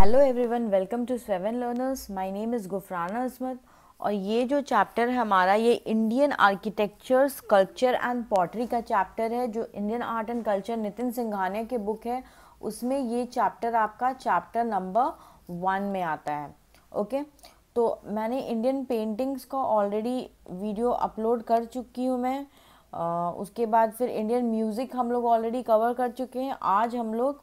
Hello everyone welcome to seven learners my name is Gufrana Azmat और ये जो चैप्टर है हमारा ये Indian architecture sculpture and pottery का चैप्टर है जो Indian art and culture Nitin Singhania के बुक है उसमें ये चैप्टर आपका चैप्टर नंबर वन में आता है ओके तो मैंने इंडियन पेंटिंग्स का ऑलरेडी वीडियो अपलोड कर चुकी हूँ मैं आ, उसके बाद फिर इंडियन म्यूज़िक हम लोग ऑलरेडी कवर कर चुके हैं आज हम लोग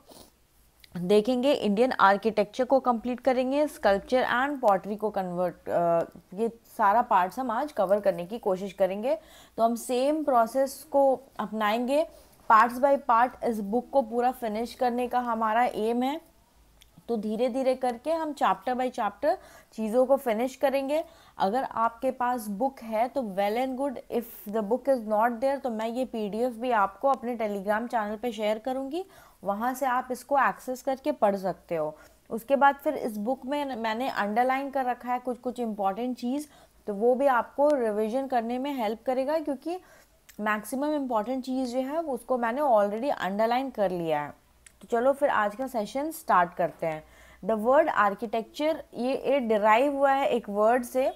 देखेंगे इंडियन आर्किटेक्चर को कंप्लीट करेंगे स्कल्पचर एंड पॉटरी को कन्वर्ट ये सारा पार्ट्स हम आज कवर करने की कोशिश करेंगे तो हम सेम प्रोसेस को अपनाएंगे पार्ट्स बाय पार्ट इस बुक को पूरा फिनिश करने का हमारा एम है तो धीरे धीरे करके हम चैप्टर बाय चैप्टर चीज़ों को फिनिश करेंगे अगर आपके पास बुक है तो well and good if the book is not there तो मैं ये पीडीएफ भी आपको अपने टेलीग्राम चैनल पे शेयर करूँगी वहाँ से आप इसको एक्सेस करके पढ़ सकते हो उसके बाद फिर इस बुक में मैंने अंडरलाइन कर रखा है कुछ कुछ इंपॉर्टेंट चीज़ तो वो भी आपको रिविजन करने में हेल्प करेगा क्योंकि मैक्सिमम इम्पॉर्टेंट चीज़ जो है उसको मैंने ऑलरेडी अंडरलाइन कर लिया है तो चलो फिर आज का सेशन स्टार्ट करते हैं द वर्ड आर्किटेक्चर ये ये डिराइव हुआ है एक वर्ड से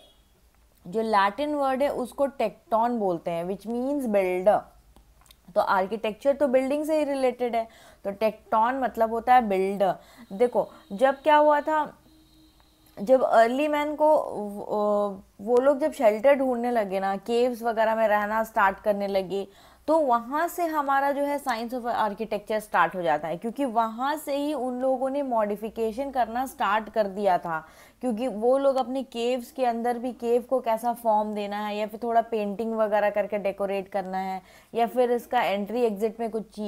जो लैटिन वर्ड है उसको टेक्टॉन बोलते हैं विच मीन्स बिल्डर तो आर्किटेक्चर तो बिल्डिंग से ही रिलेटेड है तो टेक्टॉन मतलब होता है बिल्डर देखो जब क्या हुआ था जब अर्ली मैन को वो लोग जब शेल्टर ढूंढने लगे ना केव्स वगैरह में रहना स्टार्ट करने लगे तो वहाँ से हमारा जो है साइंस ऑफ आर्किटेक्चर स्टार्ट हो जाता है क्योंकि वहाँ से ही उन लोगों ने मॉडिफिकेशन करना स्टार्ट कर दिया था क्योंकि वो लोग अपने केव्स के अंदर भी केव को कैसा फॉर्म देना है या फिर थोड़ा पेंटिंग वगैरह करके डेकोरेट करना है या फिर इसका एंट्री एग्जिट में कुछ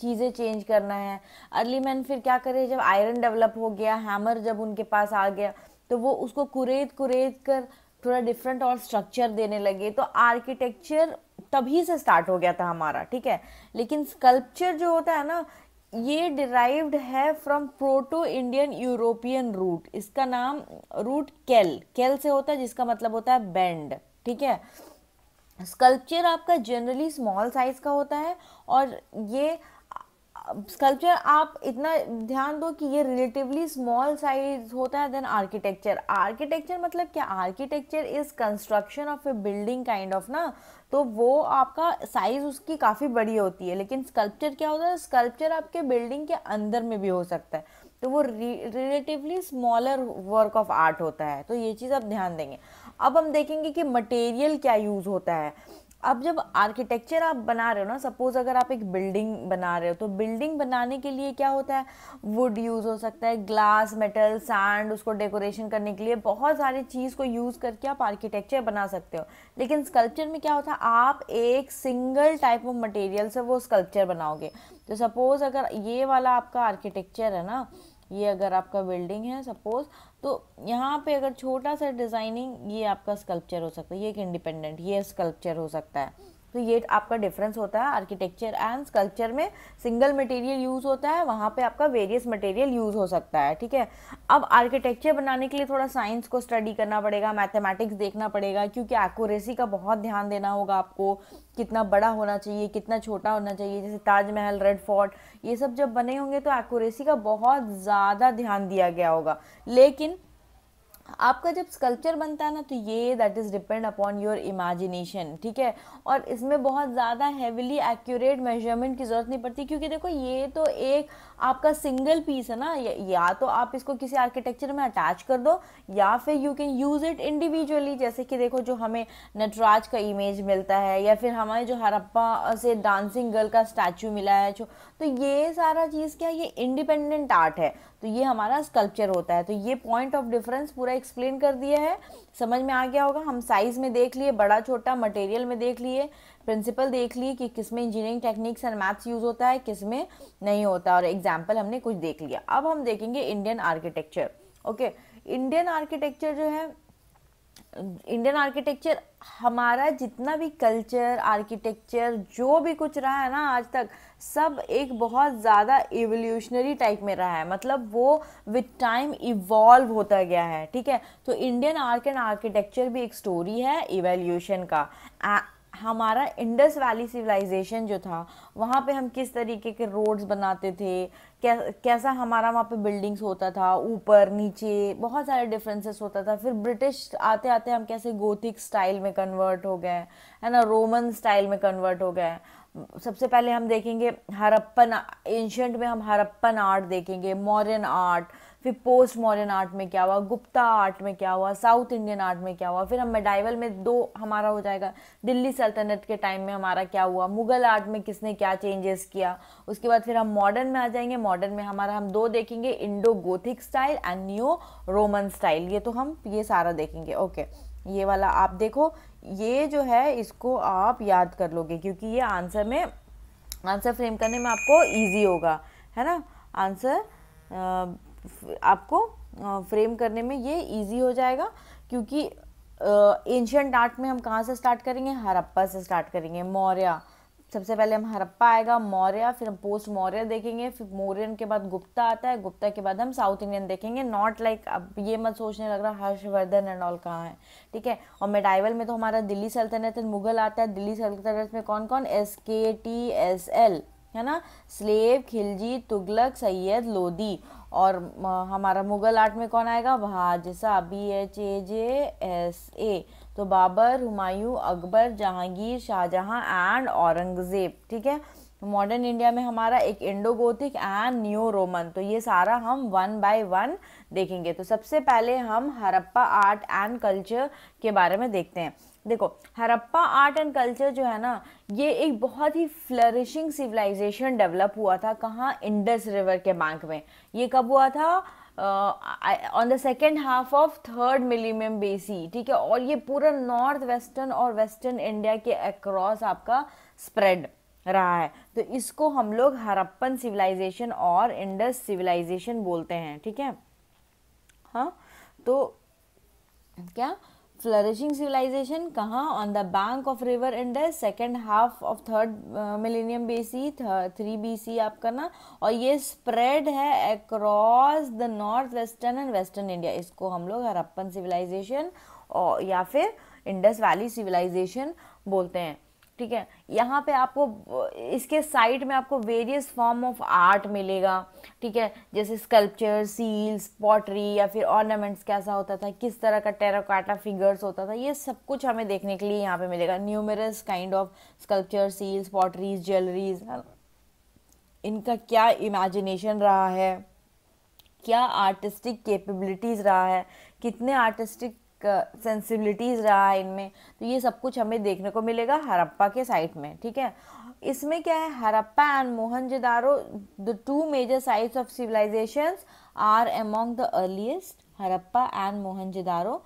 चीज़ें चेंज करना है अर्ली मैन फिर क्या करे जब आयरन डेवलप हो गया हैमर जब उनके पास आ गया तो वो उसको कुरेद कुरेद कर थोड़ा डिफरेंट और स्ट्रक्चर देने लगे तो आर्किटेक्चर तभी से स्टार्ट हो गया था हमारा ठीक है लेकिन स्कल्पचर जो होता है ना ये डिराइव्ड है from proto Indian European root इसका नाम रूट केल केल से होता है जिसका मतलब होता है बैंड ठीक है स्कल्पचर आपका जनरली स्मॉल साइज का होता है और ये स्कल्पचर आप इतना ध्यान दो कि ये रिलेटिवली स्मॉल साइज होता है देन आर्किटेक्चर आर्किटेक्चर मतलब क्या architecture is construction of a building kind of ना तो वो आपका साइज उसकी काफ़ी बड़ी होती है लेकिन स्कल्पचर क्या होता है स्कल्पचर आपके बिल्डिंग के अंदर में भी हो सकता है तो वो relatively smaller work of art होता है तो ये चीज़ आप ध्यान देंगे अब हम देखेंगे कि मटेरियल क्या यूज़ होता है अब जब आर्किटेक्चर आप बना रहे हो ना सपोज अगर आप एक बिल्डिंग बना रहे हो तो बिल्डिंग बनाने के लिए क्या होता है वुड यूज़ हो सकता है ग्लास मेटल सैंड उसको डेकोरेशन करने के लिए बहुत सारी चीज़ को यूज़ करके आप आर्किटेक्चर बना सकते हो लेकिन स्कल्पचर में क्या होता है आप एक सिंगल टाइप ऑफ मटेरियल से वो स्कल्पचर बनाओगे तो सपोज़ अगर ये वाला आपका आर्किटेक्चर है ना ये अगर आपका बिल्डिंग है सपोज़ तो यहाँ पे अगर छोटा सा डिज़ाइनिंग ये आपका स्कल्पचर हो सकता है ये एक इंडिपेंडेंट ये स्कल्पचर हो सकता है तो ये आपका डिफरेंस होता है आर्किटेक्चर एंड स्कल्पचर में सिंगल मटेरियल यूज़ होता है वहाँ पे आपका वेरियस मटेरियल यूज़ हो सकता है ठीक है अब आर्किटेक्चर बनाने के लिए थोड़ा साइंस को स्टडी करना पड़ेगा मैथमेटिक्स देखना पड़ेगा क्योंकि एक्यूरेसी का बहुत ध्यान देना होगा आपको कितना बड़ा होना चाहिए कितना छोटा होना चाहिए जैसे ताजमहल रेड फोर्ट ये सब जब बने होंगे तो एक्यूरेसी का बहुत ज़्यादा ध्यान दिया गया होगा लेकिन आपका जब स्कल्पचर बनता है ना तो ये that is depend upon your imagination ठीक है और इसमें बहुत ज़्यादा हैविली एक्यूरेट मेजरमेंट की ज़रूरत नहीं पड़ती क्योंकि देखो ये तो एक आपका सिंगल पीस है ना या तो आप इसको किसी आर्किटेक्चर में अटैच कर दो या फिर you can use it individually जैसे कि देखो जो हमें नटराज का इमेज मिलता है या फिर हमारे जो हरप्पा से डांसिंग गर्ल का स्टैचू मिला है जो तो ये सारा चीज़ क्या ये इंडिपेंडेंट आर्ट है तो ये हमारा स्कल्पचर होता है तो ये पॉइंट ऑफ डिफरेंस पूरा एक्सप्लेन कर दिया है समझ में आ गया होगा हम साइज़ में देख लिए बड़ा छोटा मटेरियल में देख लिए प्रिंसिपल देख लिए कि किस में engineering techniques and maths use होता है किस में नहीं होता और एग्जाम्पल हमने कुछ देख लिया अब हम देखेंगे Indian architecture okay Indian architecture जो है इंडियन आर्किटेक्चर हमारा जितना भी कल्चर आर्किटेक्चर जो भी कुछ रहा है ना आज तक सब एक बहुत ज़्यादा एवोल्यूशनरी टाइप में रहा है मतलब वो विद टाइम इवॉल्व होता गया है ठीक है तो इंडियन आर्क एंड आर्किटेक्चर भी एक स्टोरी है एवोल्यूशन का हमारा इंडस वैली सिविलाइजेशन जो था वहाँ पे हम किस तरीके के रोड्स बनाते थे कै कैसा हमारा वहाँ पे बिल्डिंग्स होता था ऊपर नीचे बहुत सारे डिफरेंसेस होता था फिर ब्रिटिश आते आते हम कैसे गोथिक स्टाइल में कन्वर्ट हो गए है ना रोमन स्टाइल में कन्वर्ट हो गए सबसे पहले हम देखेंगे हरप्पन एंशंट में हम हरप्पन आर्ट देखेंगे मॉडर्न आर्ट फिर पोस्ट मॉडर्न आर्ट में क्या हुआ गुप्ता आर्ट में क्या हुआ साउथ इंडियन आर्ट में क्या हुआ फिर हम मेडाइवल में दो हमारा हो जाएगा दिल्ली सल्तनत के टाइम में हमारा क्या हुआ मुगल आर्ट में किसने क्या चेंजेस किया उसके बाद फिर हम मॉडर्न में आ जाएंगे मॉडर्न में हमारा हम दो देखेंगे Indo Gothic style and new Roman style ये तो हम ये सारा देखेंगे ओके ये वाला आप देखो ये जो है इसको आप याद कर लोगे क्योंकि ये आंसर में आंसर फ्रेम करने में आपको ईजी होगा है ना आंसर आपको फ्रेम करने में ये इजी हो जाएगा क्योंकि एंशियंट आर्ट में हम कहाँ से स्टार्ट करेंगे हरप्पा से स्टार्ट करेंगे मौर्य सबसे पहले हम हरप्पा आएगा मौर्य फिर हम पोस्ट मौर्य देखेंगे फिर मौर्यन के बाद गुप्ता आता है गुप्ता के बाद हम साउथ इंडियन देखेंगे नॉट लाइक like, अब ये मत सोचने लग रहा हर्षवर्धन एंड ऑल कहाँ है ठीक है और मेडाइवल में तो हमारा दिल्ली सल्तनत मुगल आता है दिल्ली सल्तनत में कौन कौन एस के टी एस एल है ना स्लेव खिलजी तुगलक सैयद लोदी और हमारा मुगल आर्ट में कौन आएगा वहाँ B H A J S A तो बाबर हुमायूं अकबर जहांगीर शाहजहां एंड औरंगज़ेब ठीक है मॉडर्न इंडिया में हमारा एक Indo Gothic and new Roman तो ये सारा हम वन बाय वन देखेंगे तो सबसे पहले हम हरप्पा आर्ट एंड कल्चर के बारे में देखते हैं देखो हरप्पा आर्ट एंड कल्चर जो है ना ये एक बहुत ही फ्लरिशिंग सिविलाइजेशन डेवलप हुआ था कहाँ इंडस रिवर के बैंक में ये कब हुआ था on the second half of third millennium BC ठीक है और ये पूरा नॉर्थ वेस्टर्न और वेस्टर्न इंडिया के अक्रॉस आपका स्प्रेड रहा है तो इसको हम लोग हरप्पन सिविलाइजेशन और इंडस सिविलाइजेशन बोलते हैं ठीक है हाँ तो क्या फ्लरिशिंग सिविलाइजेशन कहाँ on the bank of river Indus second half of third millennium B C three B C आपका ना और ये स्प्रेड है across the north western and western India इसको हम लोग हरप्पन सिविलाइजेशन और या फिर इंडस वैली सिविलाइजेशन बोलते हैं ठीक है यहाँ पे आपको इसके साइड में आपको वेरियस फॉर्म ऑफ आर्ट मिलेगा ठीक है जैसे स्कल्पचर सील्स पॉटरी या फिर ऑर्नामेंट्स कैसा होता था किस तरह का टेराकाटा फिगर्स होता था ये सब कुछ हमें देखने के लिए यहाँ पे मिलेगा numerous kind of sculpture seals potteries jewelleries इनका क्या इमेजिनेशन रहा है क्या आर्टिस्टिक केपेबिलिटीज रहा है कितने आर्टिस्टिक सेंसिबिलिटीज़ रहा है इनमें तो ये सब कुछ हमें देखने को मिलेगा हरप्पा के साइट में ठीक है इसमें क्या है Harappa and Mohenjodaro the two major sites of civilisation are among the earliest Harappa and Mohenjodaro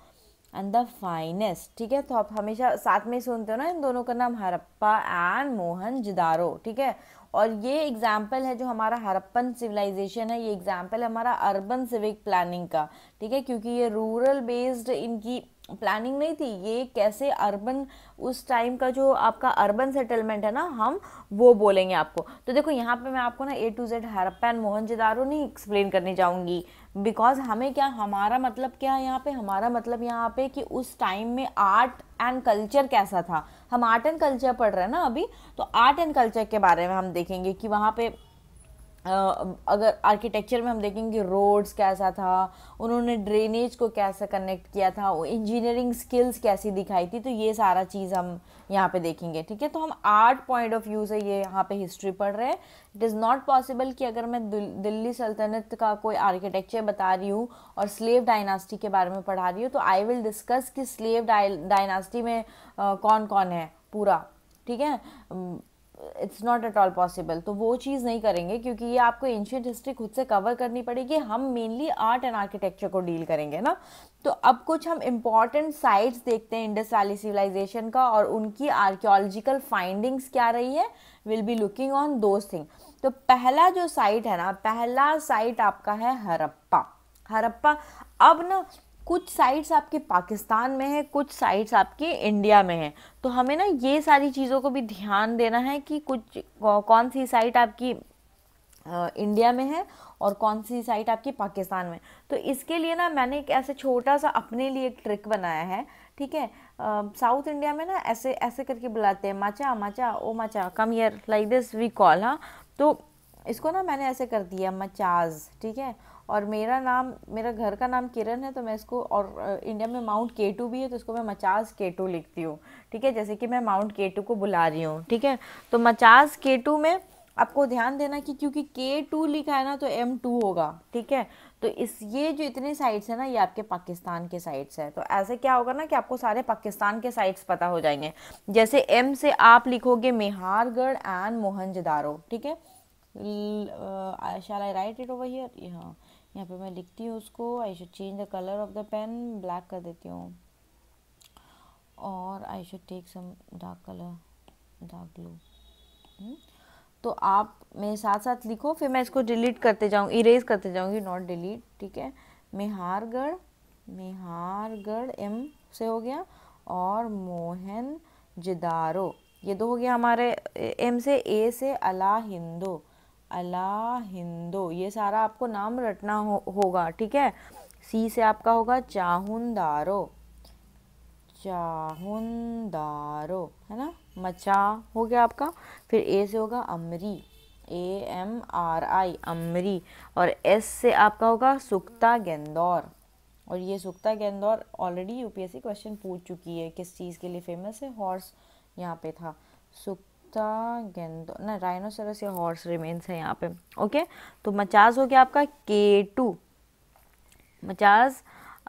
and the finest ठीक है तो आप हमेशा साथ में सुनते हो ना इन दोनों का नाम हरप्पा एंड मोहनजोदारो ठीक है और ये एग्जाम्पल है जो हमारा हरप्पन सिविलाइजेशन है ये एग्जाम्पल है हमारा अर्बन सिविक प्लानिंग का ठीक है क्योंकि ये रूरल बेस्ड इनकी प्लानिंग नहीं थी ये कैसे अर्बन उस टाइम का जो आपका अर्बन सेटलमेंट है ना हम वो बोलेंगे आपको तो देखो यहाँ पे मैं आपको ना A to Z Harappan Mohenjodaro नहीं एक्सप्लेन करने जाऊँगी बिकॉज हमें क्या हमारा मतलब क्या है यहाँ पे हमारा मतलब यहाँ पे कि उस टाइम में आर्ट एंड कल्चर कैसा था हम आर्ट एंड कल्चर पढ़ रहे हैं ना अभी तो आर्ट एंड कल्चर के बारे में हम देखेंगे कि वहाँ पे अगर आर्किटेक्चर में हम देखेंगे रोड्स कैसा था उन्होंने ड्रेनेज को कैसा कनेक्ट किया था इंजीनियरिंग स्किल्स कैसी दिखाई थी तो ये सारा चीज़ हम यहाँ पे देखेंगे ठीक है तो हम आर्ट पॉइंट ऑफ व्यू से ये यहाँ पे हिस्ट्री पढ़ रहे हैं इट इज़ नॉट पॉसिबल कि अगर मैं दिल्ली सल्तनत का कोई आर्किटेक्चर बता रही हूँ और स्लेव डायनास्टी के बारे में पढ़ा रही हूँ तो आई विल डिस्कस कि स्लेव डायनास्टी में कौन कौन है पूरा ठीक है it's not at all possible तो वो चीज़ नहीं करेंगे क्योंकि ये आपको एंशियंट हिस्ट्री खुद से कवर करनी पड़ेगी हम मेनली आर्ट एंड आर्किटेक्चर को डील करेंगे ना तो अब कुछ हम इम्पॉर्टेंट साइट्स देखते हैं इंडस वैली सिविलाइजेशन का और उनकी आर्कियोलॉजिकल फाइंडिंग्स क्या रही है will be looking on those thing तो पहला जो साइट है ना पहला साइट आपका है हरप्पा हरप्पा अब ना कुछ साइट्स आपके पाकिस्तान में है कुछ साइट्स आपके इंडिया में है तो हमें ना ये सारी चीज़ों को भी ध्यान देना है कि कुछ कौन सी साइट आपकी इंडिया में है और कौन सी साइट आपकी पाकिस्तान में तो इसके लिए ना मैंने एक ऐसे छोटा सा अपने लिए एक ट्रिक बनाया है ठीक है साउथ इंडिया में ना ऐसे ऐसे करके बुलाते हैं माचा माचा ओ माचा come here like this we call हाँ तो इसको ना मैंने ऐसे कर दिया मचाज ठीक है और मेरा नाम मेरा घर का नाम किरण है तो मैं इसको और इंडिया में माउंट केटू भी है तो इसको मैं मचास के टू लिखती हूँ ठीक है जैसे कि मैं माउंट केटू को बुला रही हूँ ठीक है तो मचास के टू में आपको ध्यान देना कि क्योंकि के टू लिखा है ना तो एम टू होगा ठीक है तो इस ये जो इतने साइड्स हैं ना ये आपके पाकिस्तान के साइड्स हैं तो ऐसे क्या होगा ना कि आपको सारे पाकिस्तान के साइड्स पता हो जाएंगे जैसे एम से आप लिखोगे मेहारगढ़ एंड मोहनजदारो ठीक है राइट इट ओवर हियर यहाँ यहाँ पे मैं लिखती हूँ उसको I should change the colour of the pen black कर देती हूँ और I should take some dark colour dark blue तो आप मेरे साथ साथ लिखो फिर मैं इसको डिलीट करते जाऊँगी इरेज करते जाऊँगी नॉट डिलीट ठीक है मेहारगढ़ मेहारगढ़ एम से हो गया और मोहन जिदारो ये दो हो गया हमारे एम से ए से अला हिंदो अला हिंदो ये सारा आपको नाम रटना हो, होगा ठीक है सी से आपका होगा चाहुनदारो चाहुनदारो है ना मचा हो गया आपका फिर ए से होगा अमरी ए एम आर आई अमरी और एस से आपका होगा सुक्ता गेंदौर और ये सुक्ता गेंदौर ऑलरेडी यूपीएससी क्वेश्चन पूछ चुकी है किस चीज़ के लिए फेमस है हॉर्स यहाँ पे था सुक था गेंदो ना राइनोसरस या हॉर्स रिमेन्स है यहाँ पे ओके तो मचाज हो गया आपका के टू मचाज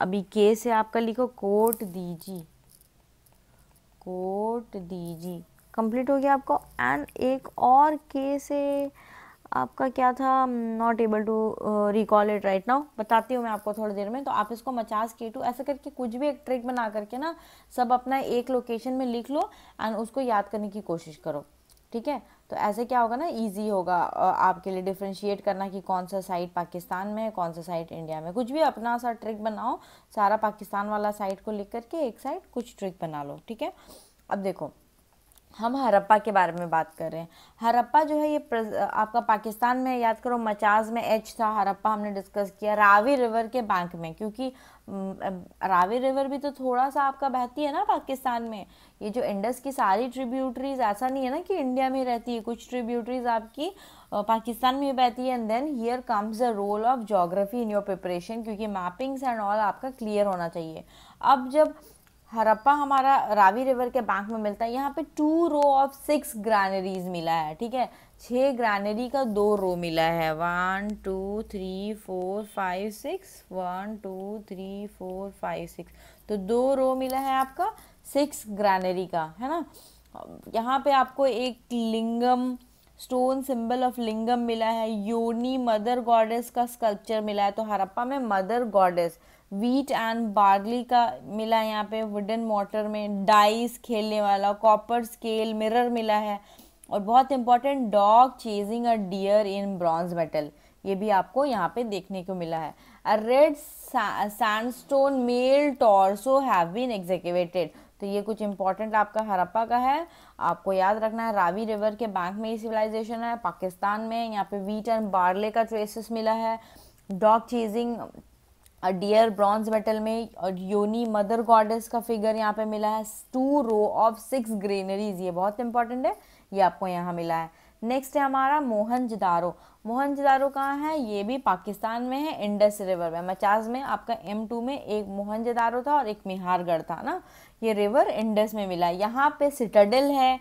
अभी के से आपका लिखो कोट दीजी कोट दीजी कंप्लीट हो गया आपको एंड एक और के से आपका क्या था not able to recall it right now बताती हूँ मैं आपको थोड़ी देर में तो आप इसको मचास के टू ऐसा करके कुछ भी एक ट्रिक बना करके ना सब अपना एक लोकेशन में लिख लो एंड उसको याद करने की कोशिश करो ठीक है तो ऐसे क्या होगा ना इजी होगा आपके लिए डिफ्रेंशिएट करना कि कौन सा साइट पाकिस्तान में कौन सा साइट इंडिया में कुछ भी अपना सा ट्रिक बनाओ सारा पाकिस्तान वाला साइट को लिख करके एक साइड कुछ ट्रिक बना लो ठीक है अब देखो हम हरप्पा के बारे में बात कर रहे हैं हरप्पा जो है ये आपका पाकिस्तान में याद करो मचाज में एच था हरप्पा हमने डिस्कस किया रावी रिवर के बैंक में क्योंकि रावी रिवर भी तो थोड़ा सा आपका बहती है ना पाकिस्तान में ये जो इंडस की सारी ट्रिब्यूटरीज ऐसा नहीं है ना कि इंडिया में रहती है कुछ ट्रिब्यूटरीज आपकी पाकिस्तान में बहती है and then here comes the role of geography in your preparation क्योंकि मैपिंग्स एंड ऑल आपका क्लियर होना चाहिए अब जब हरप्पा हमारा रावी रिवर के बैंक में मिलता है यहाँ पे two row of six granaries मिला है ठीक है छः ग्रैनरी का दो रो मिला है one two three four five six one two three four five six तो दो रो मिला है आपका सिक्स ग्रैनरी का है ना यहाँ पे आपको एक lingam stone symbol of lingam मिला है योनी मदर गॉडेस का स्कल्पचर मिला है तो हरप्पा में mother goddess wheat and barley का मिला है यहाँ पे वुडन मोटर में डाइस खेलने वाला कॉपर स्केल मिरर मिला है और बहुत important dog chasing a deer in bronze metal ये भी आपको यहाँ पे देखने को मिला है a red sandstone male torso have been executed तो ये कुछ इंपॉर्टेंट आपका हरप्पा का है आपको याद रखना है रावी रिवर के बैंक में ही सिविलाइजेशन है पाकिस्तान में यहाँ पे वीट एंड बार्ले का ट्रेसेस मिला है dog chasing deer bronze metal में और योनी मदर गॉडेस का फिगर यहाँ पे मिला है two row of six granaries ये बहुत इंपॉर्टेंट है ये आपको यहाँ मिला है नेक्स्ट है हमारा मोहनजदारो मोहनजदारो कहाँ है ये भी पाकिस्तान में है इंडस रिवर में मचाज में आपका एम टू में एक मोहनजदारो था और एक मिहारगढ़ था ना ये रिवर इंडस में मिला यहाँ पे सिटाडल है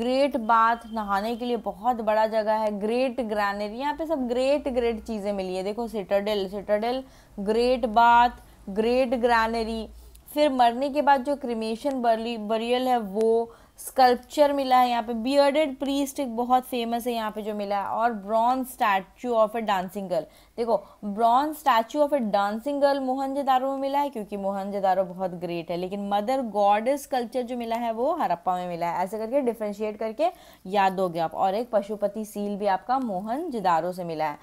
ग्रेट बाथ नहाने के लिए बहुत बड़ा जगह है ग्रेट ग्रैनरी यहाँ पे सब ग्रेट ग्रेट चीज़ें मिली है देखो citadel citadel great bath great granary फिर मरने के बाद जो क्रिमेशन बरी बरियल है वो स्कल्पचर मिला है यहाँ पे बियर्डेड प्रीस्ट एक बहुत फेमस है यहाँ पे जो मिला है और bronze statue of a dancing girl देखो bronze statue of a dancing girl Mohenjodaro में मिला है क्योंकि मोहनजदारो बहुत ग्रेट है लेकिन मदर गॉडेस कल्चर जो मिला है वो हरप्पा में मिला है ऐसे करके डिफ्रेंशिएट करके याद हो गया आप और एक पशुपति सील भी आपका मोहन से मिला है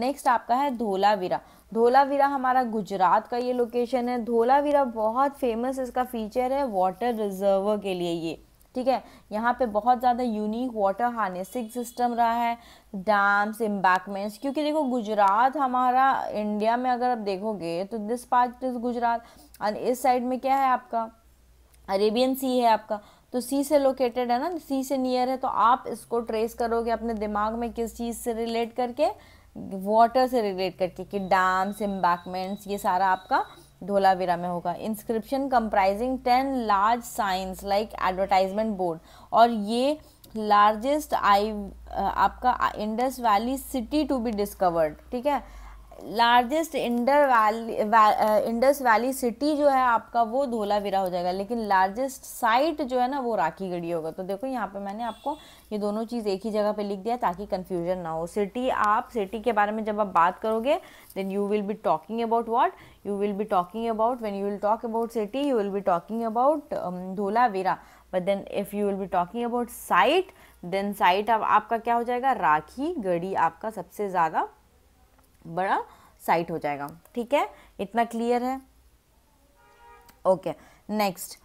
नेक्स्ट आपका है धोलावीरा धोलावीरा हमारा गुजरात का ये लोकेशन है धोलावीरा बहुत फेमस इसका फीचर है वाटर रिजर्व के लिए ये ठीक है यहाँ पे बहुत ज़्यादा यूनिक वाटर हार्नेसिंग सिस्टम रहा है डैम्स एम्बैकमेंट्स क्योंकि देखो गुजरात हमारा इंडिया में अगर आप देखोगे तो दिस पार्ट इज गुजरात और इस साइड में क्या है आपका अरेबियन सी है आपका तो सी से लोकेटेड है ना सी से नियर है तो आप इसको ट्रेस करोगे अपने दिमाग में किस चीज़ से रिलेट करके वाटर से रिलेट करके कि डैम्स एम्बैकमेंट्स ये सारा आपका धोलावीरा में होगा inscription comprising ten large signs like advertisement board और ये लार्जेस्ट आई आपका Indus valley city to be discovered ठीक है largest Indus valley Indus valley city जो है आपका वो धोलावीरा हो जाएगा लेकिन लार्जेस्ट साइट जो है ना वो राखी गढ़ी होगा तो देखो यहाँ पे मैंने आपको ये दोनों चीज़ एक ही जगह पे लिख दिया ताकि कन्फ्यूजन ना हो सिटी आप सिटी के बारे में जब आप बात करोगे then you will be talking about what you will be talking about when you will talk about city you will be talking about Dholavira but then if you will be talking about site then site आपका क्या हो जाएगा राखी गढ़ी आपका सबसे ज़्यादा बड़ा site हो जाएगा ठीक है इतना क्लियर है ओके नेक्स्ट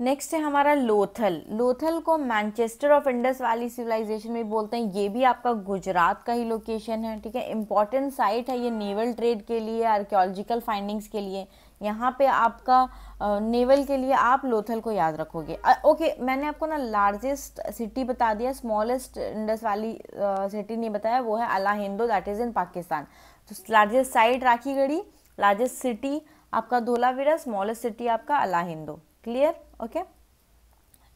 नेक्स्ट है हमारा लोथल लोथल को Manchester of Indus valley civilisation में बोलते हैं ये भी आपका गुजरात का ही लोकेशन है ठीक है इंपॉर्टेंट साइट है ये नेवल ट्रेड के लिए आर्कियोलॉजिकल फाइंडिंग्स के लिए यहाँ पे आपका नेवल के लिए आप लोथल को याद रखोगे ओके मैंने आपको ना लार्जेस्ट सिटी बता दिया स्मॉलेस्ट इंडस वाली सिटी नहीं बताया वो है अला हिंदो दैट इज़ इन पाकिस्तान तो largest site Rakhigarhi largest city आपका धोलावीरा स्मॉलेस्ट सिटी आपका अला हिंदो क्लियर ओके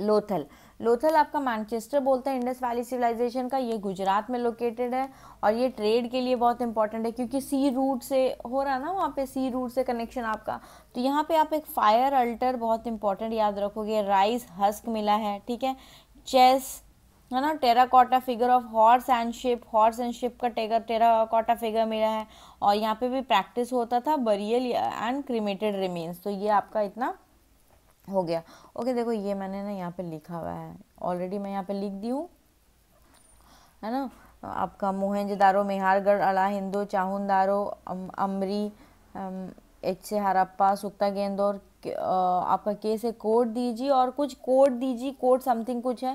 लोथल लोथल आपका मैनचेस्टर बोलते हैं इंडस वैली सिविलाइजेशन का ये गुजरात में लोकेटेड है और ये ट्रेड के लिए बहुत इंपॉर्टेंट है क्योंकि सी रूट से हो रहा ना वहाँ पे सी रूट से कनेक्शन आपका तो यहाँ पे आप एक फायर अल्टर बहुत इंपॉर्टेंट याद रखोगे राइस हस्क मिला है ठीक है चेस है ना terracotta figure of horse and ship horse and ship का टेगर टेराकोटा फिगर मिला है और यहाँ पे भी प्रैक्टिस होता था बरियल एंड क्रीमेटेड रिमेन्स तो ये आपका इतना हो गया ओके देखो ये मैंने ना यहाँ पे लिखा हुआ है ऑलरेडी मैं यहाँ पे लिख दी हूँ है ना आपका मोहनजदारो मेहारगढ़ अला हिंदो चाहुंदारो अम, अमरी एच से हरप्पा सुक्ता गेंदौर आपका केस है कोड दीजिए और कुछ कोड दीजिए कोड समथिंग कुछ है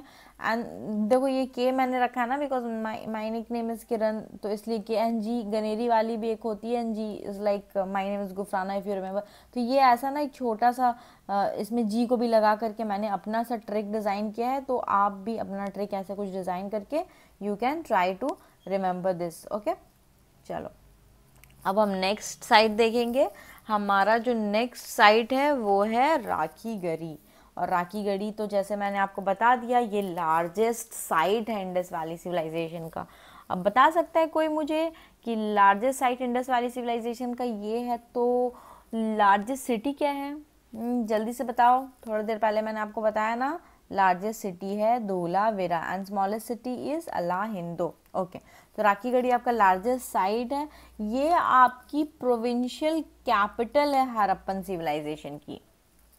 एंड देखो ये के मैंने रखा है ना because my my nick name is Kiran तो इसलिए के एन जी गनेरी वाली भी एक होती है N G is like my name is Gufrana if you remember तो ये ऐसा ना एक छोटा सा इसमें जी को भी लगा करके मैंने अपना सा ट्रिक डिज़ाइन किया है तो आप भी अपना ट्रिक ऐसा कुछ डिज़ाइन करके you can try to remember this okay चलो अब हम नेक्स्ट साइड देखेंगे हमारा जो नेक्स्ट साइट है वो है राखी गरी और राखी गढ़ी तो जैसे मैंने आपको बता दिया ये लार्जेस्ट साइट है इंडस वैली सिविलाइजेशन का अब बता सकता है कोई मुझे कि largest site Indus valley civilisation का ये है तो लार्जेस्ट सिटी क्या है हम्म, जल्दी से बताओ थोड़ी देर पहले मैंने आपको बताया ना लार्जेस्ट सिटी है Dholavira and smallest city is अला हिंदो ओके तो राखी गढ़ी आपका लार्जेस्ट साइट है ये आपकी प्रोविंशियल कैपिटल है हरप्पन सिविलाइजेशन की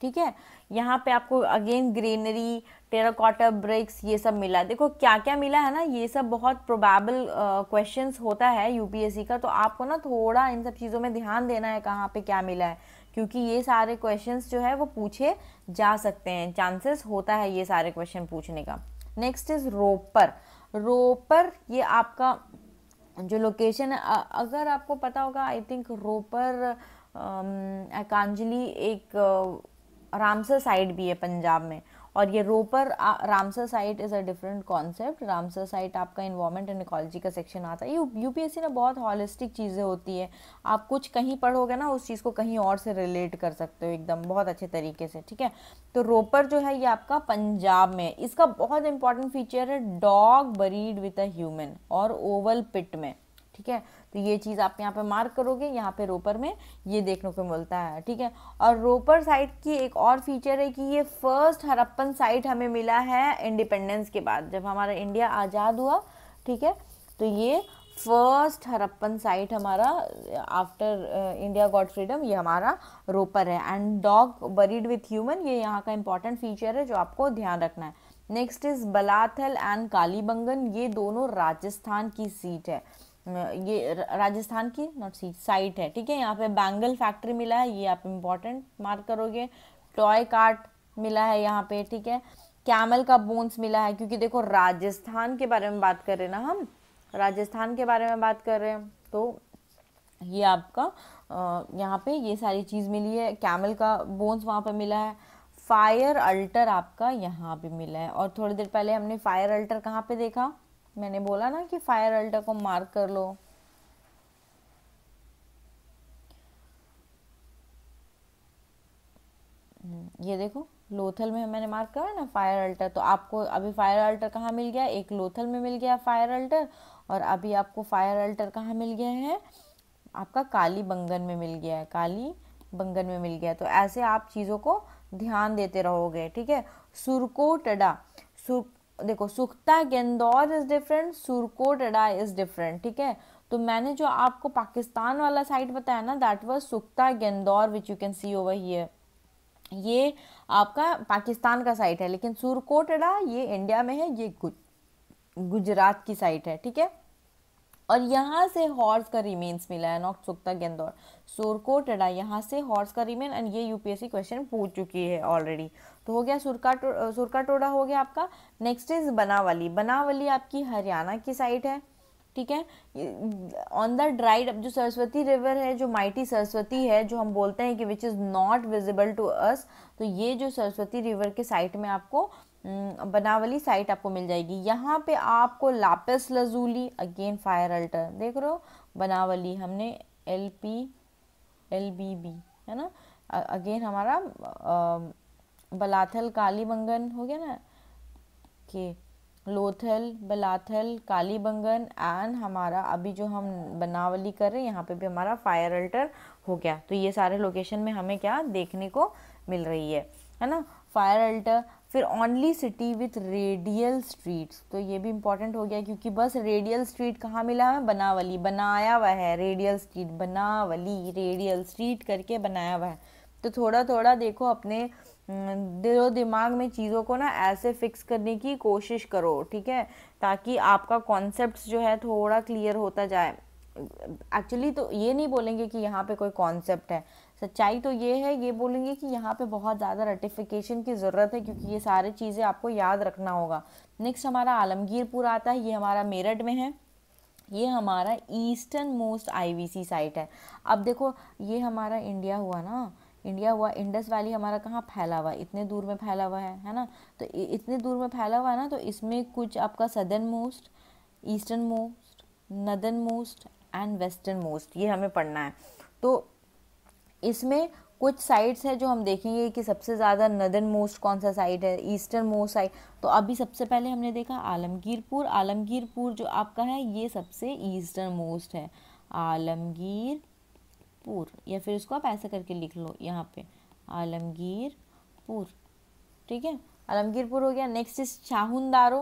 ठीक है यहाँ पे आपको अगेन ग्रीनरी टेराकोटा ब्रिक्स ये सब मिला देखो क्या क्या मिला है ना ये सब बहुत प्रोबेबल क्वेश्चन uh, होता है यूपीएससी का तो आपको ना थोड़ा इन सब चीज़ों में ध्यान देना है कहाँ पे क्या मिला है क्योंकि ये सारे क्वेश्चंस जो है वो पूछे जा सकते हैं चांसेस होता है ये सारे क्वेश्चन पूछने का नेक्स्ट इज रोपर रोपर ये आपका जो लोकेशन है अगर आपको पता होगा आई थिंक रोपर एकांजली एक रामसर साइड भी है पंजाब में और ये Ropar Ramsar site is a different concept Ramsar site आपका इन्वॉर्मेंट एंड इकोलॉजी का सेक्शन आता है यू पी ना बहुत हॉलिस्टिक चीज़ें होती है आप कुछ कहीं पढ़ोगे ना उस चीज़ को कहीं और से रिलेट कर सकते हो एकदम बहुत अच्छे तरीके से ठीक है तो रोपर जो है ये आपका पंजाब में इसका बहुत इंपॉर्टेंट फीचर है dog buried with a human और ओवल पिट में ठीक है तो ये चीज़ आप यहाँ पे मार्क करोगे यहाँ पे रोपर में ये देखने को मिलता है ठीक है और रोपर साइट की एक और फीचर है कि ये फर्स्ट हरप्पन साइट हमें मिला है इंडिपेंडेंस के बाद जब हमारा इंडिया आज़ाद हुआ ठीक है तो ये फर्स्ट हरप्पन साइट हमारा आफ्टर इंडिया गॉड फ्रीडम ये हमारा रोपर है and dog buried with human ये यहाँ का इंपॉर्टेंट फीचर है जो आपको ध्यान रखना है next is Balathal and Kalibangan ये दोनों राजस्थान की सीट है ये राजस्थान की नॉट सी साइट है ठीक है यहाँ पे बैंगल फैक्ट्री मिला है ये आप इम्पोर्टेंट मार्क करोगे टॉय कार्ट मिला है यहाँ पे ठीक है कैमल का बोन्स मिला है क्योंकि देखो राजस्थान के बारे में बात कर रहे हैं ना हम राजस्थान के बारे में बात कर रहे हैं तो ये आपका यहाँ पे ये सारी चीज़ मिली है कैमल का बोन्स वहाँ पे मिला है फायर अल्टर आपका यहाँ पे मिला है और थोड़ी देर पहले हमने फायर अल्टर कहाँ पे देखा मैंने बोला ना कि फायर अल्टर को मार्क कर लो हम्म, ये देखो लोथल में मैंने मार्क करा ना फायर अल्टर तो आपको अभी फायर अल्टर कहाँ मिल गया एक लोथल में मिल गया फायर अल्टर और अभी आपको फायर अल्टर कहाँ मिल गया है आपका काली बंगन में मिल गया है काली बंगन में मिल गया तो ऐसे आप चीज़ों को ध्यान देते रहोगे ठीक है सुरकोटडा सुर देखो सुखता Dor is different Surkotada is different ठीक है तो मैंने जो आपको पाकिस्तान वाला साइड बताया ना दैट वाज सुखता Dor which you can see over here ये आपका पाकिस्तान का साइट है लेकिन सुरकोटड़ा ये इंडिया में है ये गुजरात की साइट है ठीक है और यहाँ से हॉर्स का रिमेन्स मिला है नॉक सुक्ता गेंदौर सुरकोटड़ा यहाँ से हॉर्स का रिमेन एंड ये यूपीएससी क्वेश्चन पूछ चुकी है ऑलरेडी तो हो गया सुरका सुरका टोडा हो गया आपका नेक्स्ट इज बनावली बनावली आपकी हरियाणा की साइड है ठीक है ऑन द ड्राइड अब जो सरस्वती रिवर है जो माइटी सरस्वती है जो हम बोलते हैं कि which is not visible to us तो ये जो सरस्वती रिवर के साइड में आपको हम्म, बनावली साइट आपको मिल जाएगी यहाँ पे आपको lapis lazuli again fire altar देख रहे हो बनावली हमने L P L B B है ना अगेन हमारा बलाथल काली बंगन हो गया ना के लोथल बलाथल काली बंगन एंड हमारा अभी जो हम बनावली कर रहे हैं यहाँ पे भी हमारा फायर अल्टर हो गया तो ये सारे लोकेशन में हमें क्या देखने को मिल रही है है ना फायर अल्टर फिर only city with radial streets तो ये भी इम्पॉर्टेंट हो गया क्योंकि बस रेडियल स्ट्रीट कहाँ मिला है बनावली बनाया हुआ है radial street Banawali radial street करके बनाया हुआ है तो थोड़ा थोड़ा देखो अपने दिलो दिमाग में चीज़ों को ना ऐसे फिक्स करने की कोशिश करो ठीक है ताकि आपका कॉन्सेप्ट जो है थोड़ा क्लियर होता जाए एक्चुअली तो ये नहीं बोलेंगे कि यहाँ पे कोई कॉन्सेप्ट है सच्चाई तो ये है ये बोलेंगे कि यहाँ पे बहुत ज़्यादा रटिफिकेशन की ज़रूरत है क्योंकि ये सारी चीज़ें आपको याद रखना होगा नेक्स्ट हमारा आलमगीरपुर आता है ये हमारा मेरठ में है ये हमारा ईस्टर्न मोस्ट आईवीसी साइट है अब देखो ये हमारा इंडिया हुआ ना इंडिया हुआ इंडस वैली हमारा कहाँ फैला हुआ है इतने दूर में फैला हुआ है है ना तो इतने दूर में फैला हुआ है ना तो इसमें कुछ आपका southern most eastern most northern most and western most ये हमें पढ़ना है तो इसमें कुछ साइट्स हैं जो हम देखेंगे कि सबसे ज़्यादा नदर मोस्ट कौन सा साइट है ईस्टर्न मोस्ट साइट तो अभी सबसे पहले हमने देखा आलमगीरपुर आलमगीरपुर जो आपका है ये सबसे ईस्टर्न मोस्ट है आलमगीरपुर या फिर इसको आप ऐसा करके लिख लो यहाँ पे आलमगीरपुर ठीक है आलमगीरपुर हो गया next is Chanhudaro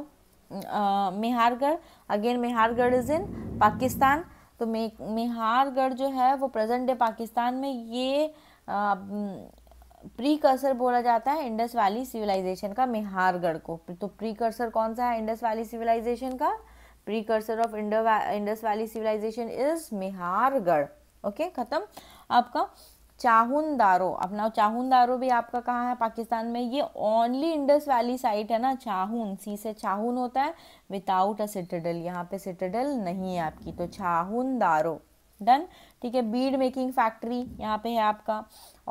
Mehrgarh again Mehrgarh is in Pakistan तो मे मेहारगढ़ जो है वो प्रेजेंट डे पाकिस्तान में ये कर्सर बोला जाता है इंडस वैली सिविलाइजेशन का मेहारगढ़ को तो प्री कर्सर कौन सा है इंडस वैली सिविलाइजेशन का precursor of Indus valley civilisation is Mehrgarh okay ख़त्म आपका चाहुन दारो अपना चाहुन दारो भी आपका कहाँ है पाकिस्तान में ये ओनली इंडस वैली साइट है ना चाहुन सी से चाहुन होता है विदाउट अ सिटेडल यहाँ पे सिटेडल नहीं है आपकी तो चाहुन दारो डन ठीक है बीड मेकिंग फैक्ट्री यहाँ पे है आपका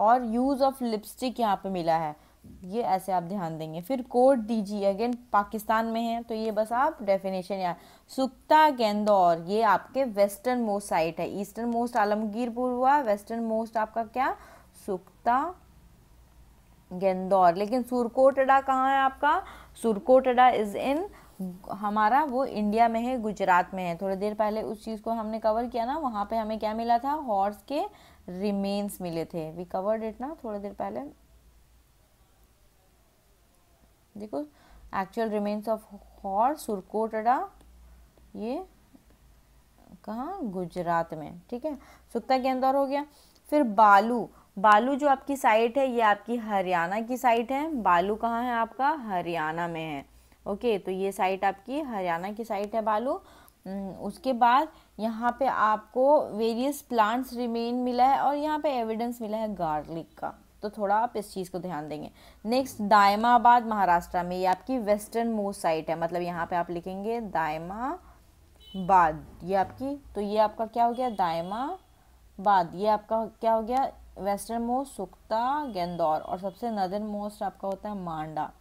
और यूज़ ऑफ लिपस्टिक यहाँ पे मिला है ये ऐसे आप ध्यान देंगे फिर कोड दीजिए अगेन पाकिस्तान में है तो ये बस आप डेफिनेशन यार सुक्ता गेंदौर ये आपके वेस्टर्न मोस्ट साइट है ईस्टर्न मोस्ट आलमगीरपुर हुआ वेस्टर्न मोस्ट आपका क्या सुक्ता गेंदौर लेकिन सुरकोटडा कहाँ है आपका सुरकोटडा इज़ इन हमारा वो इंडिया में है गुजरात में है थोड़ी देर पहले उस चीज़ को हमने कवर किया ना वहाँ पे हमें क्या मिला था हॉर्स के रिमेन्स मिले थे वी कवर्ड इट ना थोड़ी देर पहले देखो actual remains of horse Surkotada ये कहाँ गुजरात में ठीक है सुक्ता के अंदर हो गया फिर बालू बालू जो आपकी साइट है ये आपकी हरियाणा की साइट है बालू कहाँ है आपका हरियाणा में है ओके तो ये साइट आपकी हरियाणा की साइट है बालू हम्म, उसके बाद यहाँ पे आपको वेरियस प्लांट्स रिमेन मिला है और यहाँ पे एविडेंस मिला है गार्लिक का तो थोड़ा आप इस चीज़ को ध्यान देंगे नेक्स्ट दायमाबाद महाराष्ट्र में ये आपकी वेस्टर्न मोस्ट साइट है मतलब यहाँ पे आप लिखेंगे दायमाबाद ये आपकी तो ये आपका क्या हो गया दायमाबाद ये आपका क्या हो गया वेस्टर्न मोस्ट सुक्ता गेंदौर और सबसे नदर्न मोस्ट आपका होता है मांडा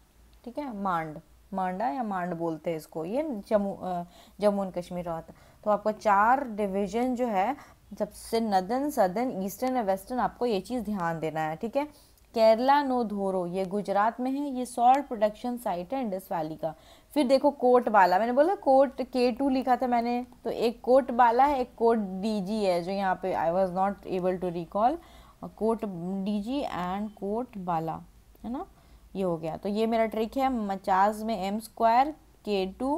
ठीक है मांड मांडा या मांड बोलते हैं इसको ये जम्मू जम्मू एंड कश्मीर होता है तो आपका चार डिवीजन जो है जब से नदन सदन ईस्टर्न या वेस्टर्न आपको ये चीज़ ध्यान देना है ठीक है केरला नो धोरो ये गुजरात में है ये सॉल्ट प्रोडक्शन साइट है इंडस वैली का फिर देखो कोट बाला मैंने बोला कोट के टू लिखा था मैंने तो एक कोट बाला है एक कोट डीजी है जो यहाँ पे I was not able to recall Kot Diji and Kot Bala है ना ये हो गया तो ये मेरा ट्रिक है मचाज में एम स्क्वायर के टू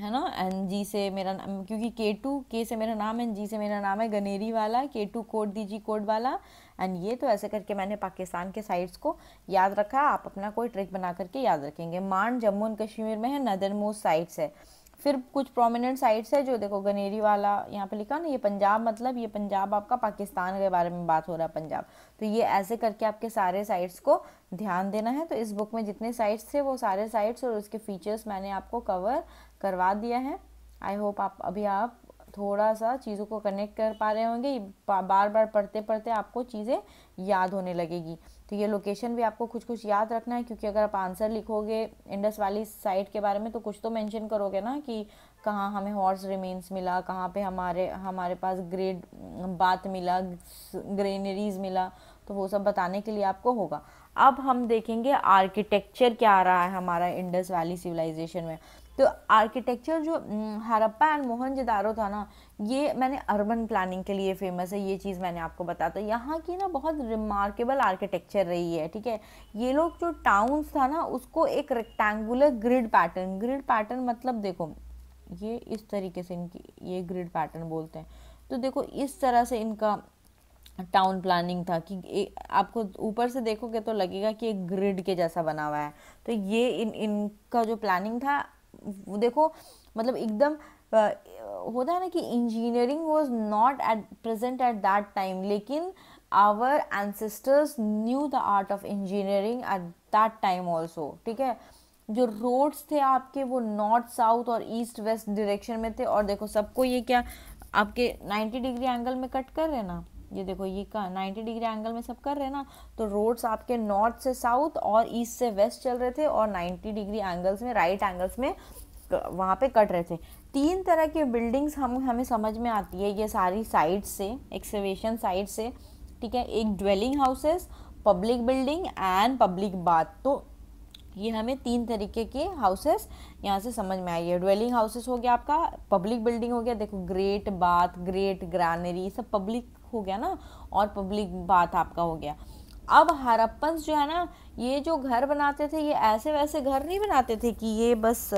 है ना एन जी से मेरा क्योंकि के टू के से मेरा नाम एन जी से मेरा नाम है गनेरी वाला के टू कोड दीजिए कोड वाला एंड ये तो ऐसे करके मैंने पाकिस्तान के साइड्स को याद रखा आप अपना कोई ट्रिक बना करके याद रखेंगे मान जम्मू एंड कश्मीर में है नदर मोस्ट साइट्स है फिर कुछ प्रोमिनेंट साइट्स है जो देखो गनेरी वाला यहाँ पे लिखा ना ये पंजाब मतलब ये पंजाब आपका पाकिस्तान के बारे में बात हो रहा है पंजाब तो ये ऐसे करके आपके सारे साइट्स को ध्यान देना है तो इस बुक में जितने साइट्स थे वो सारे साइट्स और उसके फीचर्स मैंने आपको कवर करवा दिया है आई होप आप अभी आप थोड़ा सा चीज़ों को कनेक्ट कर पा रहे होंगे बार बार पढ़ते पढ़ते आपको चीज़ें याद होने लगेगी तो ये लोकेशन भी आपको कुछ कुछ याद रखना है क्योंकि अगर आप आंसर लिखोगे इंडस वाली साइट के बारे में तो कुछ तो मेंशन करोगे ना कि कहाँ हमें हॉर्स रिमेन्स मिला कहाँ पे हमारे हमारे पास ग्रेड बात मिला ग्रेनरीज मिला तो वो सब बताने के लिए आपको होगा अब हम देखेंगे आर्किटेक्चर क्या आ रहा है हमारा इंडस वैली सिविलाइजेशन में तो आर्किटेक्चर जो हम्म, हरप्पा एंड मोहनजदारो था ना ये मैंने अर्बन प्लानिंग के लिए फेमस है ये चीज़ मैंने आपको बताया तो यहाँ की ना बहुत रिमार्केबल आर्किटेक्चर रही है ठीक है ये लोग जो टाउन्स था ना उसको एक rectangular grid pattern grid pattern मतलब देखो ये इस तरीके से इनकी ये ग्रिड पैटर्न बोलते हैं तो देखो इस तरह से इनका टाउन प्लानिंग था कि ए, आपको ऊपर से देखोगे तो लगेगा कि एक ग्रिड के जैसा बना हुआ है तो ये इन इनका जो प्लानिंग था देखो मतलब एकदम होता है ना कि engineering was not at present at that time लेकिन our ancestors knew the art of engineering at that time also ठीक है जो रोड्स थे आपके वो नॉर्थ साउथ और ईस्ट वेस्ट डायरेक्शन में थे और देखो सबको ये क्या आपके नाइन्टी डिग्री एंगल में कट कर रहे ना ये देखो ये का 90 डिग्री एंगल में सब कर रहे हैं ना तो रोड्स आपके नॉर्थ से साउथ और ईस्ट से वेस्ट चल रहे थे और 90 डिग्री एंगल्स में राइट एंगल्स में वहाँ पे कट रहे थे तीन तरह के बिल्डिंग्स हम हमें समझ में आती है ये सारी साइड से एक्सेवेशन साइड से ठीक है एक dwelling houses public building and public bath तो ये हमें तीन तरीके के हाउसेस यहाँ से समझ में आई है ड्वेलिंग हाउसेस हो गया आपका पब्लिक बिल्डिंग हो गया देखो ग्रेट बाथ ग्रेट ग्रानरी सब पब्लिक हो गया ना और पब्लिक बात आपका हो गया अब हरप्पन जो है ना ये जो घर बनाते थे ये ऐसे वैसे घर नहीं बनाते थे कि ये बस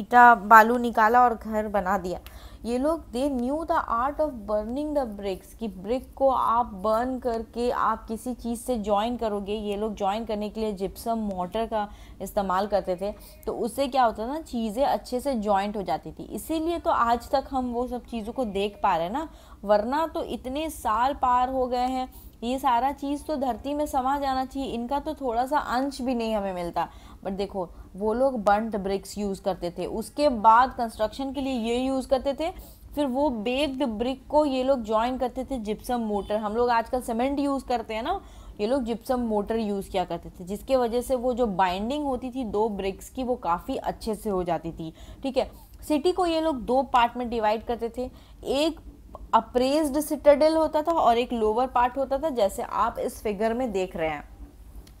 ईटा बालू निकाला और घर बना दिया ये लोग they knew the art of burning the bricks कि ब्रिक को आप बर्न करके आप किसी चीज़ से ज्वाइन करोगे ये लोग ज्वाइन करने के लिए जिप्सम मोटर का इस्तेमाल करते थे तो उससे क्या होता था ना चीज़ें अच्छे से जॉइंट हो जाती थी इसीलिए तो आज तक हम वो सब चीज़ों को देख पा रहे हैं ना वरना तो इतने साल पार हो गए हैं ये सारा चीज़ तो धरती में समा जाना चाहिए इनका तो थोड़ा सा अंश भी नहीं हमें मिलता बट देखो वो लोग बंट ब्रिक्स यूज़ करते थे उसके बाद कंस्ट्रक्शन के लिए ये यूज़ करते थे फिर वो बेक्ड ब्रिक को ये लोग ज्वाइन करते थे जिप्सम मोटर हम लोग आजकल सीमेंट यूज़ करते हैं ना ये लोग जिप्सम मोटर यूज़ किया करते थे जिसके वजह से वो जो बाइंडिंग होती थी दो ब्रिक्स की वो काफ़ी अच्छे से हो जाती थी ठीक है सिटी को ये लोग दो पार्ट में डिवाइड करते थे एक अप्रेज्ड सिटाडेल होता था और एक लोअर पार्ट होता था जैसे आप इस फिगर में देख रहे हैं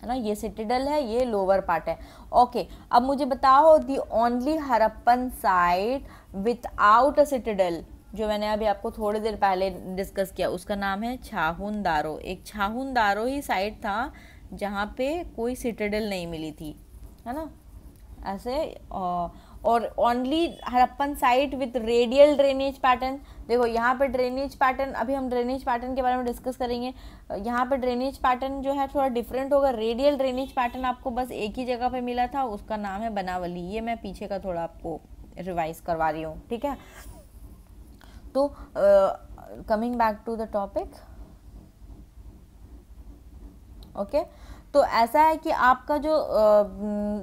है ना ये सिटेडल है ये लोअर पार्ट है ओके अब मुझे बताओ the only Harappan site out a citadel जो मैंने अभी आपको थोड़ी देर पहले डिस्कस किया उसका नाम है छाहुन दारो एक छाहुन दारो ही साइट था जहाँ पे कोई सिटेडल नहीं मिली थी है ना ऐसे और और only Harappan site with radial drainage pattern देखो यहाँ पर ड्रेनेज पैटर्न अभी हम ड्रेनेज पैटर्न के बारे में डिस्कस करेंगे यहाँ पर ड्रेनेज पैटर्न जो है थोड़ा डिफरेंट होगा रेडियल ड्रेनेज पैटर्न आपको बस एक ही जगह पे मिला था उसका नाम है बनावली ये मैं पीछे का थोड़ा आपको रिवाइज करवा रही हूँ ठीक है तो coming back to the topic okay okay? तो ऐसा है कि आपका जो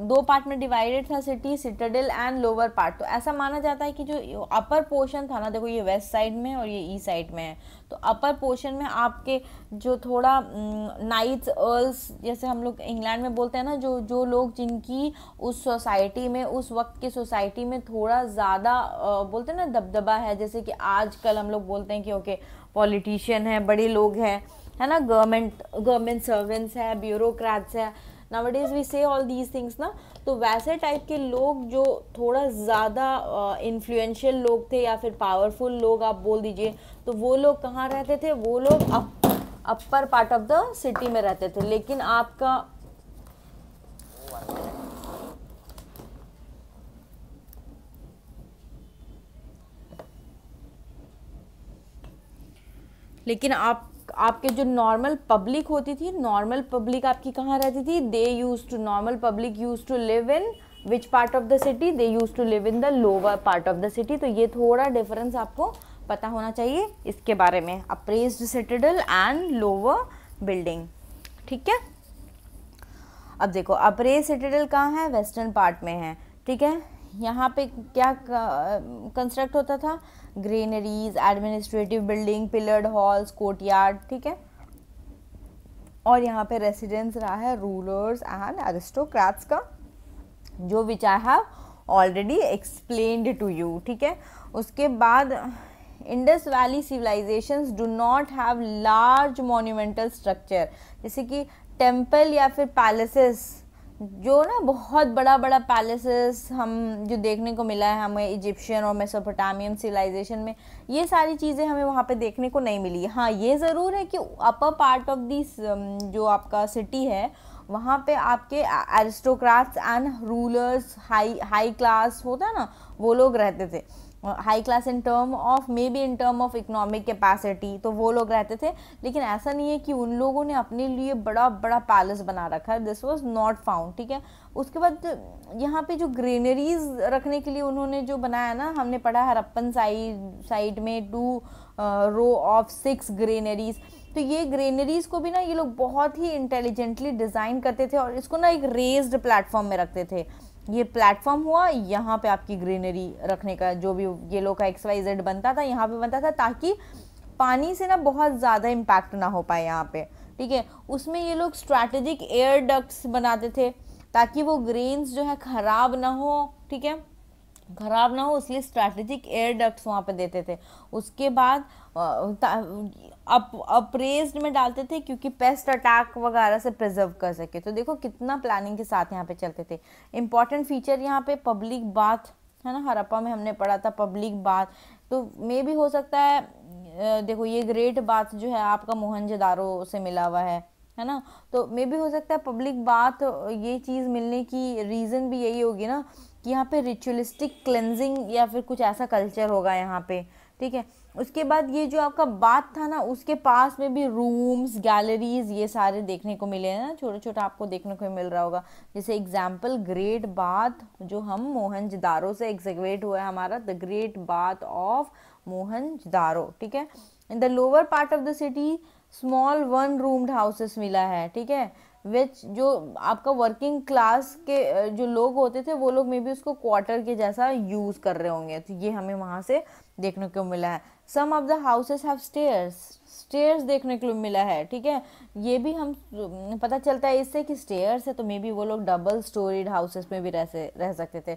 दो पार्ट में डिवाइडेड था city citadel and lower part तो ऐसा माना जाता है कि जो अपर पोर्शन था ना देखो ये वेस्ट साइड में और ये ईस्ट साइड में है तो अपर पोर्शन में आपके जो थोड़ा नाइट्स अर्ल्स जैसे हम लोग इंग्लैंड में बोलते हैं ना जो जो लोग जिनकी उस सोसाइटी में उस वक्त की सोसाइटी में थोड़ा ज़्यादा बोलते हैं ना दबदबा है जैसे कि आजकल हम लोग बोलते हैं कि ओके पॉलिटिशियन है बड़े लोग हैं है ना गवर्नमेंट गवर्नमेंट सर्वेंट्स है ब्यूरोक्रेट्स है is we say all these things ना तो वैसे टाइप के लोग जो थोड़ा ज़्यादा इन्फ्लुएंशियल लोग थे या फिर पावरफुल लोग आप बोल दीजिए तो वो लोग कहाँ रहते थे वो लोग up, upper part of the city में रहते थे लेकिन आपका लेकिन आप आपके जो नॉर्मल पब्लिक होती थी नॉर्मल पब्लिक आपकी कहाँ रहती थी they used to normal public used to live in which part of the city they used to live in the lower part of the city तो ये थोड़ा डिफरेंस आपको पता होना चाहिए इसके बारे में अप्रेज सिटेडल एंड लोअर बिल्डिंग ठीक है अब देखो अप्रेज सिटेडल कहाँ है वेस्टर्न पार्ट में है ठीक है यहाँ पे क्या कंस्ट्रक्ट होता था granaries administrative building pillared halls courtyard ठीक है और यहाँ पे रेसिडेंस रहा है रूलर्स एंड एरिस्टोक्रेट्स का जो which I have already explained to you ठीक है उसके बाद Indus valley civilisations do not have large monumental structure जैसे कि टेम्पल या फिर पैलेसेस जो ना बहुत बड़ा बड़ा पैलेसेस हम जो देखने को मिला है हमें इजिप्शियन और मेसोपोटामियम सिविलाइजेशन में ये सारी चीज़ें हमें वहाँ पे देखने को नहीं मिली हाँ ये ज़रूर है कि अपर पार्ट ऑफ दिस जो आपका सिटी है वहाँ पे आपके aristocrats and rulers high high class होता है ना वो लोग रहते थे high class in term of maybe in term of economic capacity तो वो लोग रहते थे लेकिन ऐसा नहीं है कि उन लोगों ने अपने लिए बड़ा बड़ा पैलेस बना रखा है दिस वॉज नॉट फाउंड ठीक है उसके बाद यहाँ पे जो ग्रीनरीज रखने के लिए उन्होंने जो बनाया ना हमने पढ़ा हरप्पन साइड साइड में two row of six granaries तो ये ग्रेनरीज को भी ना ये लोग बहुत ही इंटेलिजेंटली डिज़ाइन करते थे और इसको ना एक रेज्ड प्लेटफॉर्म में रखते थे ये प्लेटफॉर्म हुआ यहाँ पे आपकी ग्रीनरी रखने का जो भी येलो का एक्स वाई जेड बनता था यहाँ पे बनता था ताकि पानी से ना बहुत ज़्यादा इम्पैक्ट ना हो पाए यहाँ पे ठीक है उसमें ये लोग स्ट्रैटेजिक एयर डक्ट्स बनाते थे ताकि वो ग्रेन्स जो है ख़राब ना हो ठीक है ख़राब ना हो इसलिए स्ट्रैटेजिक एयर डक्ट्स वहाँ पे देते थे उसके बाद अप अप्रेज्ड में डालते थे क्योंकि पेस्ट अटैक वगैरह से प्रिजर्व कर सके तो देखो कितना प्लानिंग के साथ यहाँ पे चलते थे इम्पॉर्टेंट फीचर यहाँ पे पब्लिक बाथ है ना हरप्पा में हमने पढ़ा था पब्लिक बाथ तो मे भी हो सकता है देखो ये ग्रेट बाथ जो है आपका मोहनजेदारो से मिला हुआ है है ना तो मे भी हो सकता है पब्लिक बात ये चीज़ मिलने की रीज़न भी यही होगी ना कि यहाँ पे रिचुअलिस्टिक क्लेंजिंग या फिर कुछ ऐसा कल्चर होगा यहाँ पे ठीक है उसके बाद ये जो आपका बात था ना उसके पास में भी रूम्स गैलरीज ये सारे देखने को मिले हैं ना छोटा छोटा आपको देखने को मिल रहा होगा जैसे एग्जाम्पल ग्रेट बात जो हम मोहनजदारो से एग्जेगवेट हुआ है हमारा the great bath of Mohenjodaro ठीक है in the lower part of the city small one roomed houses मिला है ठीक है विच जो आपका वर्किंग क्लास के जो लोग होते थे वो लोग मे भी उसको क्वार्टर के जैसा यूज़ कर रहे होंगे तो ये हमें वहाँ से देखने को मिला है some of the houses have stairs stairs देखने के लिए मिला है ठीक है ये भी हम पता चलता है इससे कि स्टेयर्स है तो मे बी वो लोग डबल स्टोरीड हाउसेस में भी रह से रह सकते थे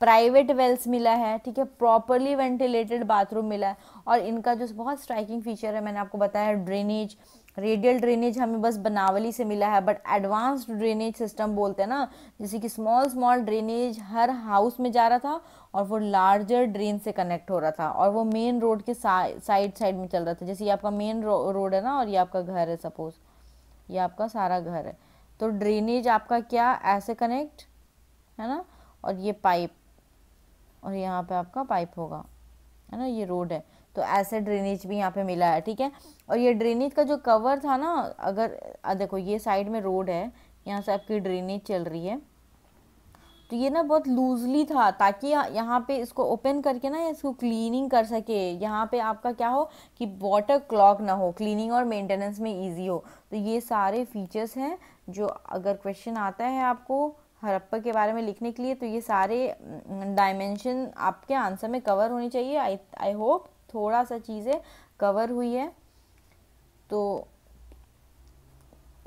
प्राइवेट वेल्स मिला है ठीक है प्रॉपरली वेंटिलेटेड बाथरूम मिला है और इनका जो बहुत स्ट्राइकिंग फीचर है मैंने आपको बताया ड्रेनेज रेडियल ड्रेनेज हमें बस बनावली से मिला है बट एडवांस्ड ड्रेनेज सिस्टम बोलते हैं ना जैसे कि स्मॉल स्मॉल ड्रेनेज हर हाउस में जा रहा था और वो लार्जर ड्रेन से कनेक्ट हो रहा था और वो मेन रोड के साइड साइड में चल रहा था जैसे ये आपका मेन रो, रोड है ना और ये आपका घर है सपोज ये आपका सारा घर है तो ड्रेनेज आपका क्या ऐसे कनेक्ट है ना और ये पाइप और यहाँ पे आपका पाइप होगा है ना ये रोड है तो ऐसे ड्रेनेज भी यहाँ पे मिला है ठीक है और ये ड्रेनेज का जो कवर था ना अगर देखो ये साइड में रोड है यहाँ से आपकी ड्रेनेज चल रही है तो ये ना बहुत लूजली था ताकि यहाँ पे इसको ओपन करके ना इसको क्लीनिंग कर सके यहाँ पे आपका क्या हो कि वाटर क्लॉक ना हो क्लीनिंग और मेंटेनेंस में इजी हो तो ये सारे फीचर्स हैं जो अगर क्वेश्चन आता है आपको हड़प्पा के बारे में लिखने के लिए तो ये सारे डायमेंशन आपके आंसर में कवर होनी चाहिए आई आई होप थोड़ा सा चीज़ें कवर हुई है तो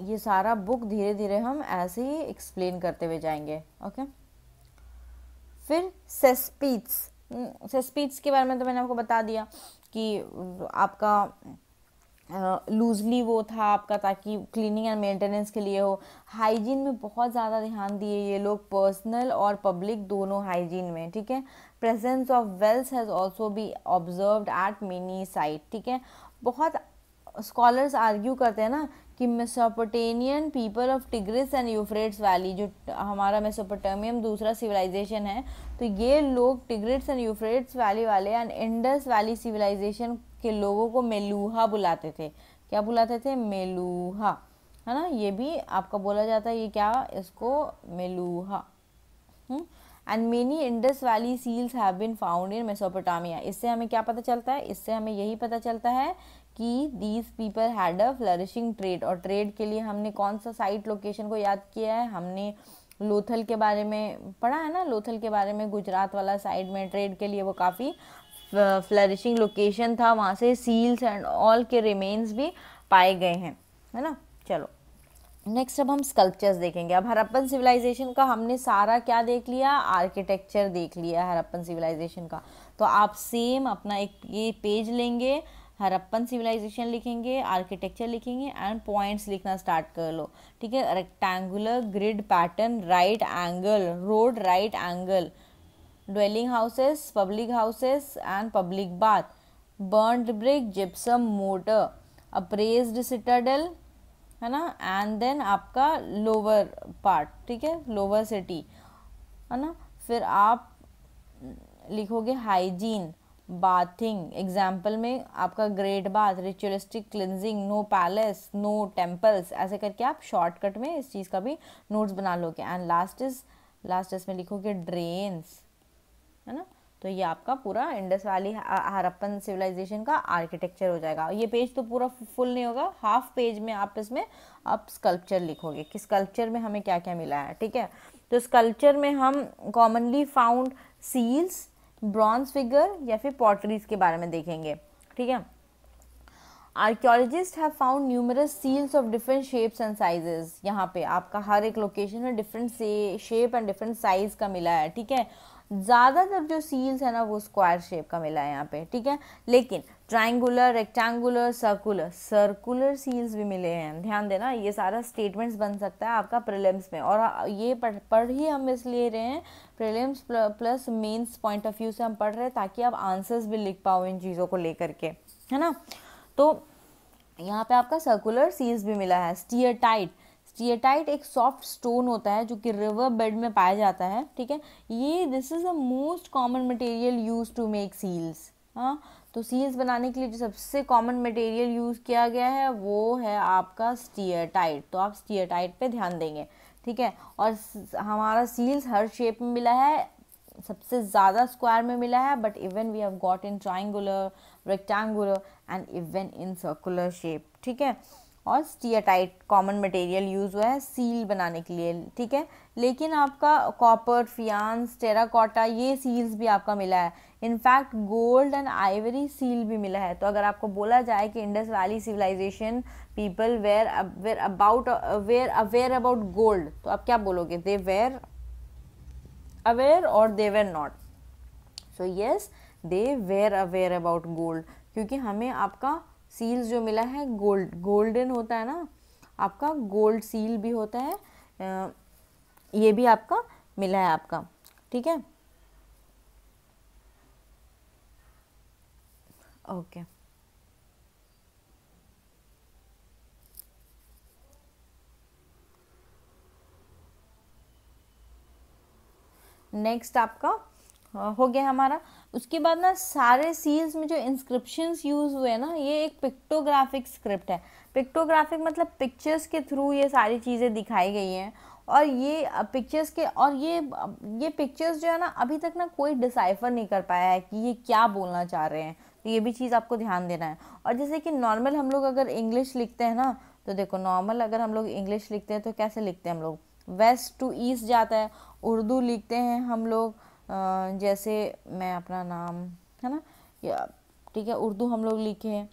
ये सारा बुक धीरे धीरे हम ऐसे ही एक्सप्लेन करते हुए जाएंगे ओके फिर सेस्पीट्स हम्म, सेस्पीट्स के बारे में तो मैंने आपको बता दिया कि आपका लूजली uh, वो था आपका ताकि क्लीनिंग एंड मेंटेनेंस के लिए हो हाइजीन में बहुत ज़्यादा ध्यान दिए ये लोग पर्सनल और पब्लिक दोनों हाइजीन में ठीक है presence of wells has also be observe at many site ठीक है बहुत स्कॉलर्स आर्ग्यू करते हैं ना कि Mesopotamian people of Tigris and Euphrates valley जो हमारा मेसोपोटामियम दूसरा सिविलाइजेशन है तो ये लोग टिग्रिट्स एंड यूफ्रेट्स वैली वाले एंड इंडस वैली सिविलाइजेशन के लोगों को मेलूहा बुलाते थे क्या बुलाते थे मेलूहा है ना ये भी आपका बोला जाता है ये क्या इसको मेलूहा हुँ? हम्म? And many Indus valley seals have been found in Mesopotamia इससे हमें क्या पता चलता है इससे हमें यही पता चलता है कि these people had a flourishing trade और ट्रेड के लिए हमने कौन सा साइट लोकेशन को याद किया है हमने लोथल के बारे में पढ़ा है ना लोथल के बारे में गुजरात वाला साइड में ट्रेड के लिए वो काफ़ी फ्लरिशिंग लोकेशन था वहाँ से सील्स एंड ऑल के रिमेन्स भी पाए गए हैं है ना चलो नेक्स्ट अब हम स्कल्पचर्स देखेंगे अब हरप्पन सिविलाइजेशन का हमने सारा क्या देख लिया आर्किटेक्चर देख लिया हरप्पन सिविलाइजेशन का तो आप सेम अपना एक ये पेज लेंगे हरप्पन सिविलाइजेशन लिखेंगे आर्किटेक्चर लिखेंगे एंड पॉइंट्स लिखना स्टार्ट कर लो ठीक है rectangular grid pattern right angle road right angle dwelling houses public houses and public bath burn brick gypsum mortar अप्रेज सिटाडल है ना एंड देन आपका लोअर पार्ट ठीक है लोअर सिटी है ना फिर आप लिखोगे हाइजीन बाथिंग एग्जाम्पल में आपका great bath ritualistic cleansing no palace no temples ऐसे करके आप शॉर्टकट में इस चीज़ का भी नोट्स बना लोगे एंड लास्ट इज लास्ट इसमें लिखोगे ड्रेन्स है ना तो ये आपका पूरा इंडस वाली हरप्पन सिविलाइजेशन का आर्किटेक्चर हो जाएगा ये पेज तो पूरा फुल नहीं होगा हाफ पेज में आप इसमें आप स्कल्पचर लिखोगे कि स्कल्पचर में हमें क्या क्या मिला है ठीक है तो स्कल्पचर में हम commonly found seals bronze figure या फिर पॉटरीज के बारे में देखेंगे ठीक है archaeologist have found numerous seals of different shapes and sizes यहाँ पे आपका हर एक लोकेशन में डिफरेंट से शेप एंड डिफरेंट साइज का मिला है ठीक है ज़्यादातर जो सील्स है ना वो स्क्वायर शेप का मिला है यहाँ पे ठीक है लेकिन triangular rectangular circular circular seals भी मिले हैं ध्यान देना ये सारा स्टेटमेंट्स बन सकता है आपका प्रिलिम्स में और ये पढ़ पढ़ ही हम इसलिए रहे हैं prelims plus mains point of view से हम पढ़ रहे हैं ताकि आप आंसर्स भी लिख पाओ इन चीज़ों को लेकर के है ना तो यहाँ पे आपका सर्कुलर सील्स भी मिला है स्टीयर टाइट सीएटाइट एक सॉफ्ट स्टोन होता है जो कि रिवर बेड में पाया जाता है ठीक है ये this is the most common material used to make seals हाँ तो सील्स बनाने के लिए जो सबसे कॉमन मटेरियल यूज़ किया गया है वो है आपका स्टीयरटाइट तो आप स्टियरटाइट पे ध्यान देंगे ठीक है और हमारा सील्स हर शेप में मिला है सबसे ज़्यादा स्क्वायर में मिला है but even we have got in triangular rectangular and even in circular shape ठीक है और स्टियाटाइट कॉमन मटेरियल यूज़ हुआ है सील बनाने के लिए ठीक है लेकिन आपका कॉपर फियांस टेराकोटा ये सील्स भी आपका मिला है in fact gold and ivory seal भी मिला है तो अगर आपको बोला जाए कि Indus valley civilisation people were were about were aware about gold तो आप क्या बोलोगे दे वेयर अवेयर और they were not so yes they were aware about gold क्योंकि हमें आपका सील्स जो मिला है गोल्ड गोल्डन होता है ना आपका गोल्ड सील भी होता है ये भी आपका मिला है आपका ठीक है ओके नेक्स्ट आपका हो गया हमारा उसके बाद ना सारे सील्स में जो इंस्क्रिप्शंस यूज़ हुए हैं ना ये एक पिक्टोग्राफिक स्क्रिप्ट है पिक्टोग्राफिक मतलब पिक्चर्स के थ्रू ये सारी चीज़ें दिखाई गई हैं और ये पिक्चर्स के और ये ये पिक्चर्स जो है ना अभी तक ना कोई डिसाइफर नहीं कर पाया है कि ये क्या बोलना चाह रहे हैं तो ये भी चीज़ आपको ध्यान देना है और जैसे कि नॉर्मल हम लोग अगर इंग्लिश लिखते हैं ना तो देखो नॉर्मल अगर हम लोग इंग्लिश लिखते हैं तो कैसे लिखते हैं हम लोग वेस्ट टू ईस्ट जाता है उर्दू लिखते हैं हम लोग जैसे मैं अपना नाम है ना या ठीक है उर्दू हम लोग लिखे हैं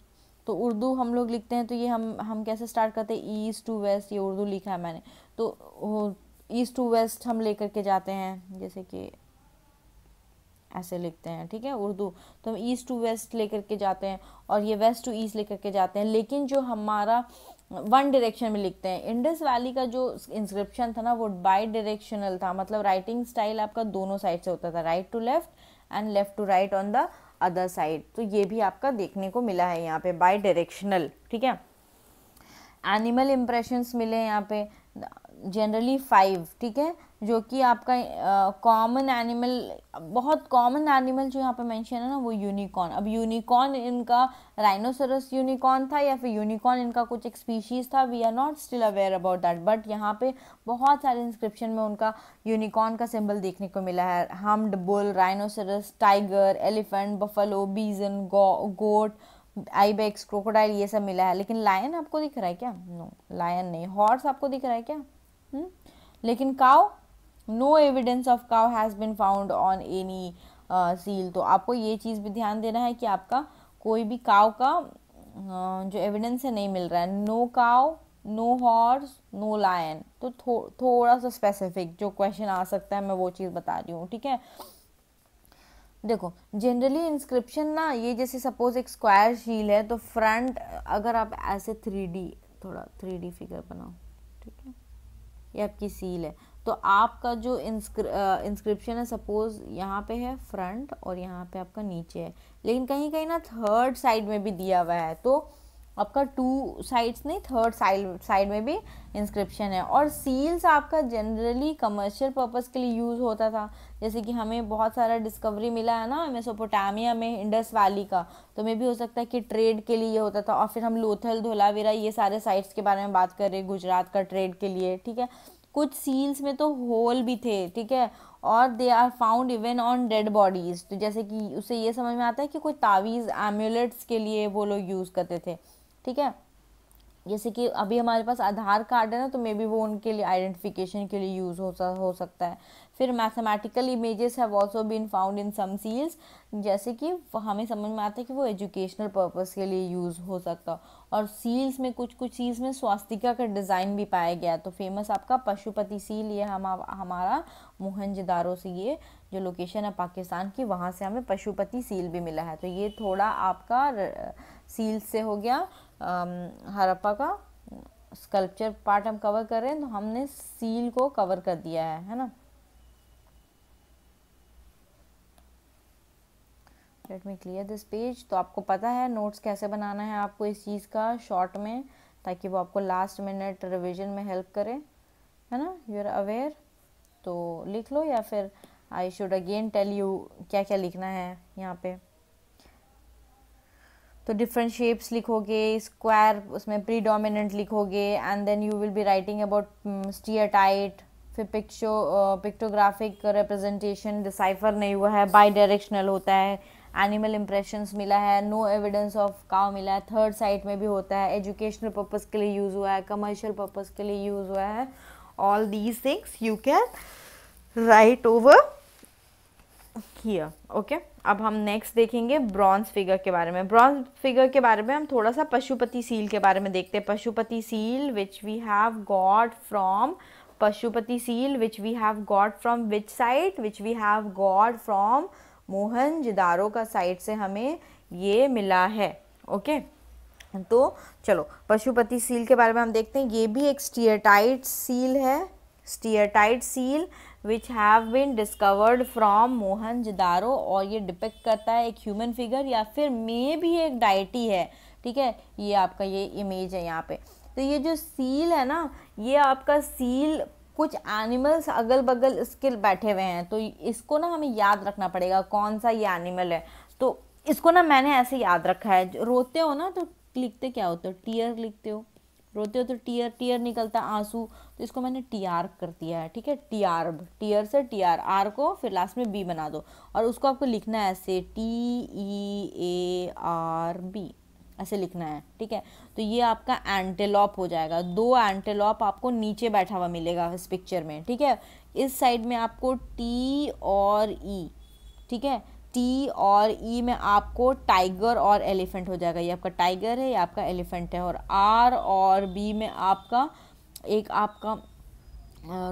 तो उर्दू हम लोग लिखते हैं तो ये हम हम कैसे स्टार्ट करते हैं ईस्ट टू वेस्ट ये उर्दू लिखा है मैंने तो ईस्ट टू वेस्ट हम लेकर के जाते हैं जैसे कि ऐसे लिखते हैं ठीक है उर्दू तो हम ईस्ट टू वेस्ट लेकर के जाते हैं और ये वेस्ट टू ईस्ट लेकर के जाते हैं लेकिन जो हमारा वन डायरेक्शन में लिखते हैं इंडस वैली का जो इंस्क्रिप्शन था ना वो बाई डायरेक्शनल था मतलब राइटिंग स्टाइल आपका दोनों साइड से होता था right to left and left to right on the other side तो ये भी आपका देखने को मिला है यहाँ पे बाई डायरेक्शनल ठीक है एनिमल इम्प्रेशंस मिले हैं यहाँ पे जनरली फाइव ठीक है जो कि आपका कॉमन एनिमल बहुत कॉमन एनिमल जो यहाँ पे मेंशन है ना वो यूनिकॉर्न अब यूनिकॉर्न इनका राइनोसरस यूनिकॉर्न था या फिर यूनिकॉर्न इनका कुछ एक स्पीशीज़ था we are not still aware about that but यहाँ पे बहुत सारे इंस्क्रिप्शन में उनका यूनिकॉर्न का सिंबल देखने को मिला है humped bull rhinoceros tiger elephant buffalo bison goat Ibex crocodile ये सब मिला है लेकिन लायन आपको दिख रहा है क्या नो no, लायन नहीं हॉर्स आपको दिख रहा है क्या हुँ? हम्म? लेकिन cow no evidence of cow has been found on any seal तो आपको ये चीज़ भी ध्यान देना है कि आपका कोई भी काव का uh, जो एविडेंस है नहीं मिल रहा है नो काव नो हॉर्स नो लायन तो थो, थोड़ा सा स्पेसिफिक जो क्वेश्चन आ सकता है मैं वो चीज़ बता रही हूँ ठीक है देखो जनरली इंस्क्रिप्शन ना ये जैसे सपोज एक स्क्वायर शील है तो फ्रंट अगर आप ऐसे थ्री डी थोड़ा थ्री डी फिगर बनाओ ठीक है ये आपकी सील है तो आपका जो इंस्क्रिप्शन है सपोज यहाँ पे है फ्रंट और यहाँ पे आपका नीचे है लेकिन कहीं कहीं ना थर्ड साइड में भी दिया हुआ है तो आपका टू साइड्स नहीं थर्ड साइड साइड में भी इंस्क्रिप्शन है और सील्स आपका जनरली कमर्शियल पर्पस के लिए यूज़ होता था जैसे कि हमें बहुत सारा डिस्कवरी मिला है ना मेसोपोटामिया में इंडस वैली का तो मे भी हो सकता है कि ट्रेड के लिए ये होता था और फिर हम लोथल धोलावीरा ये सारे साइट्स के बारे में बात कर रहे हैं गुजरात का ट्रेड के लिए ठीक है कुछ सील्स में तो होल भी थे ठीक है और they are found even on dead bodies तो जैसे कि उसे ये समझ में आता है कि कोई तावीज़ एम्यूलेट्स के लिए वो लोग यूज़ करते थे ठीक है जैसे कि अभी हमारे पास आधार कार्ड है ना तो मे बी वो उनके लिए आइडेंटिफिकेशन के लिए यूज़ हो हो सकता है फिर mathematical images have also been found in some seals जैसे कि हमें समझ में आता है कि वो एजुकेशनल पर्पज़ के लिए यूज़ हो सकता और सील्स में कुछ कुछ सील्स में स्वास्तिका का डिज़ाइन भी पाया गया तो फेमस आपका पशुपति सील ये हम हमारा मोहनजदारो से ये जो लोकेशन है पाकिस्तान की वहाँ से हमें पशुपति सील भी मिला है तो ये थोड़ा आपका सील से हो गया हरप्पा का स्कल्पचर पार्ट हम कवर कर रहे हैं तो हमने सील को कवर कर दिया है है ना let me clear this page तो आपको पता है नोट्स कैसे बनाना है आपको इस चीज़ का शॉर्ट में ताकि वो आपको लास्ट मिनट रिविजन में हेल्प करे है ना यू आर अवेयर तो लिख लो या फिर I should again tell you क्या क्या लिखना है यहाँ पे तो डिफरेंट शेप्स लिखोगे स्क्वायर उसमें प्रीडोमिनेंट लिखोगे and then you will be writing about tight फिर पिक्चो पिक्टोग्राफिक रिप्रेजेंटेशन डिसाइफर नहीं हुआ है बाई डायरेक्शनल होता है एनिमल इम्प्रेशंस मिला है नो एविडेंस ऑफ काव मिला है थर्ड साइट में भी होता है एजुकेशनल पर्पज़ के लिए यूज़ हुआ है कमर्शियल पर्पज़ के लिए यूज़ हुआ है all these things you can write over here okay अब हम नेक्स्ट देखेंगे ब्रॉन्ज फिगर के बारे में ब्रॉन्ज फिगर के बारे में हम थोड़ा सा पशुपति सील के बारे में देखते हैं Pashupati seal which we have got from Pashupati seal which we have got from which site which we have got from जिदारो का साइट से हमें ये मिला है ओके तो चलो पशुपति सील के बारे में हम देखते हैं ये भी एक स्टीयरटाइट सील है steatite seal which have been discovered from Mohenjodaro और ये डिपेक्ट करता है एक ह्यूमन फिगर या फिर मे भी एक डाइटी है ठीक है ये आपका ये इमेज है यहाँ पे तो ये जो सील है ना ये आपका सील कुछ एनिमल्स अगल बगल इसके बैठे हुए हैं तो इसको ना हमें याद रखना पड़ेगा कौन सा ये एनिमल है तो इसको ना मैंने ऐसे याद रखा है रोते हो ना तो लिखते क्या होते हो टीयर लिखते हो रोते हो तो टीयर टीयर निकलता आंसू तो इसको मैंने टी आर कर दिया है ठीक है टी आर टीयर से टी आर आर को फिर लास्ट में बी बना दो और उसको आपको लिखना है ऐसे T E A R B ऐसे लिखना है ठीक है तो ये आपका एंटेलॉप हो जाएगा दो एंटेलॉप आपको नीचे बैठा हुआ मिलेगा इस पिक्चर में ठीक है इस साइड में आपको टी और ई e, ठीक है टी और ई e में आपको टाइगर और एलिफेंट हो जाएगा ये आपका टाइगर है ये आपका एलिफेंट है और आर और बी में आपका एक आपका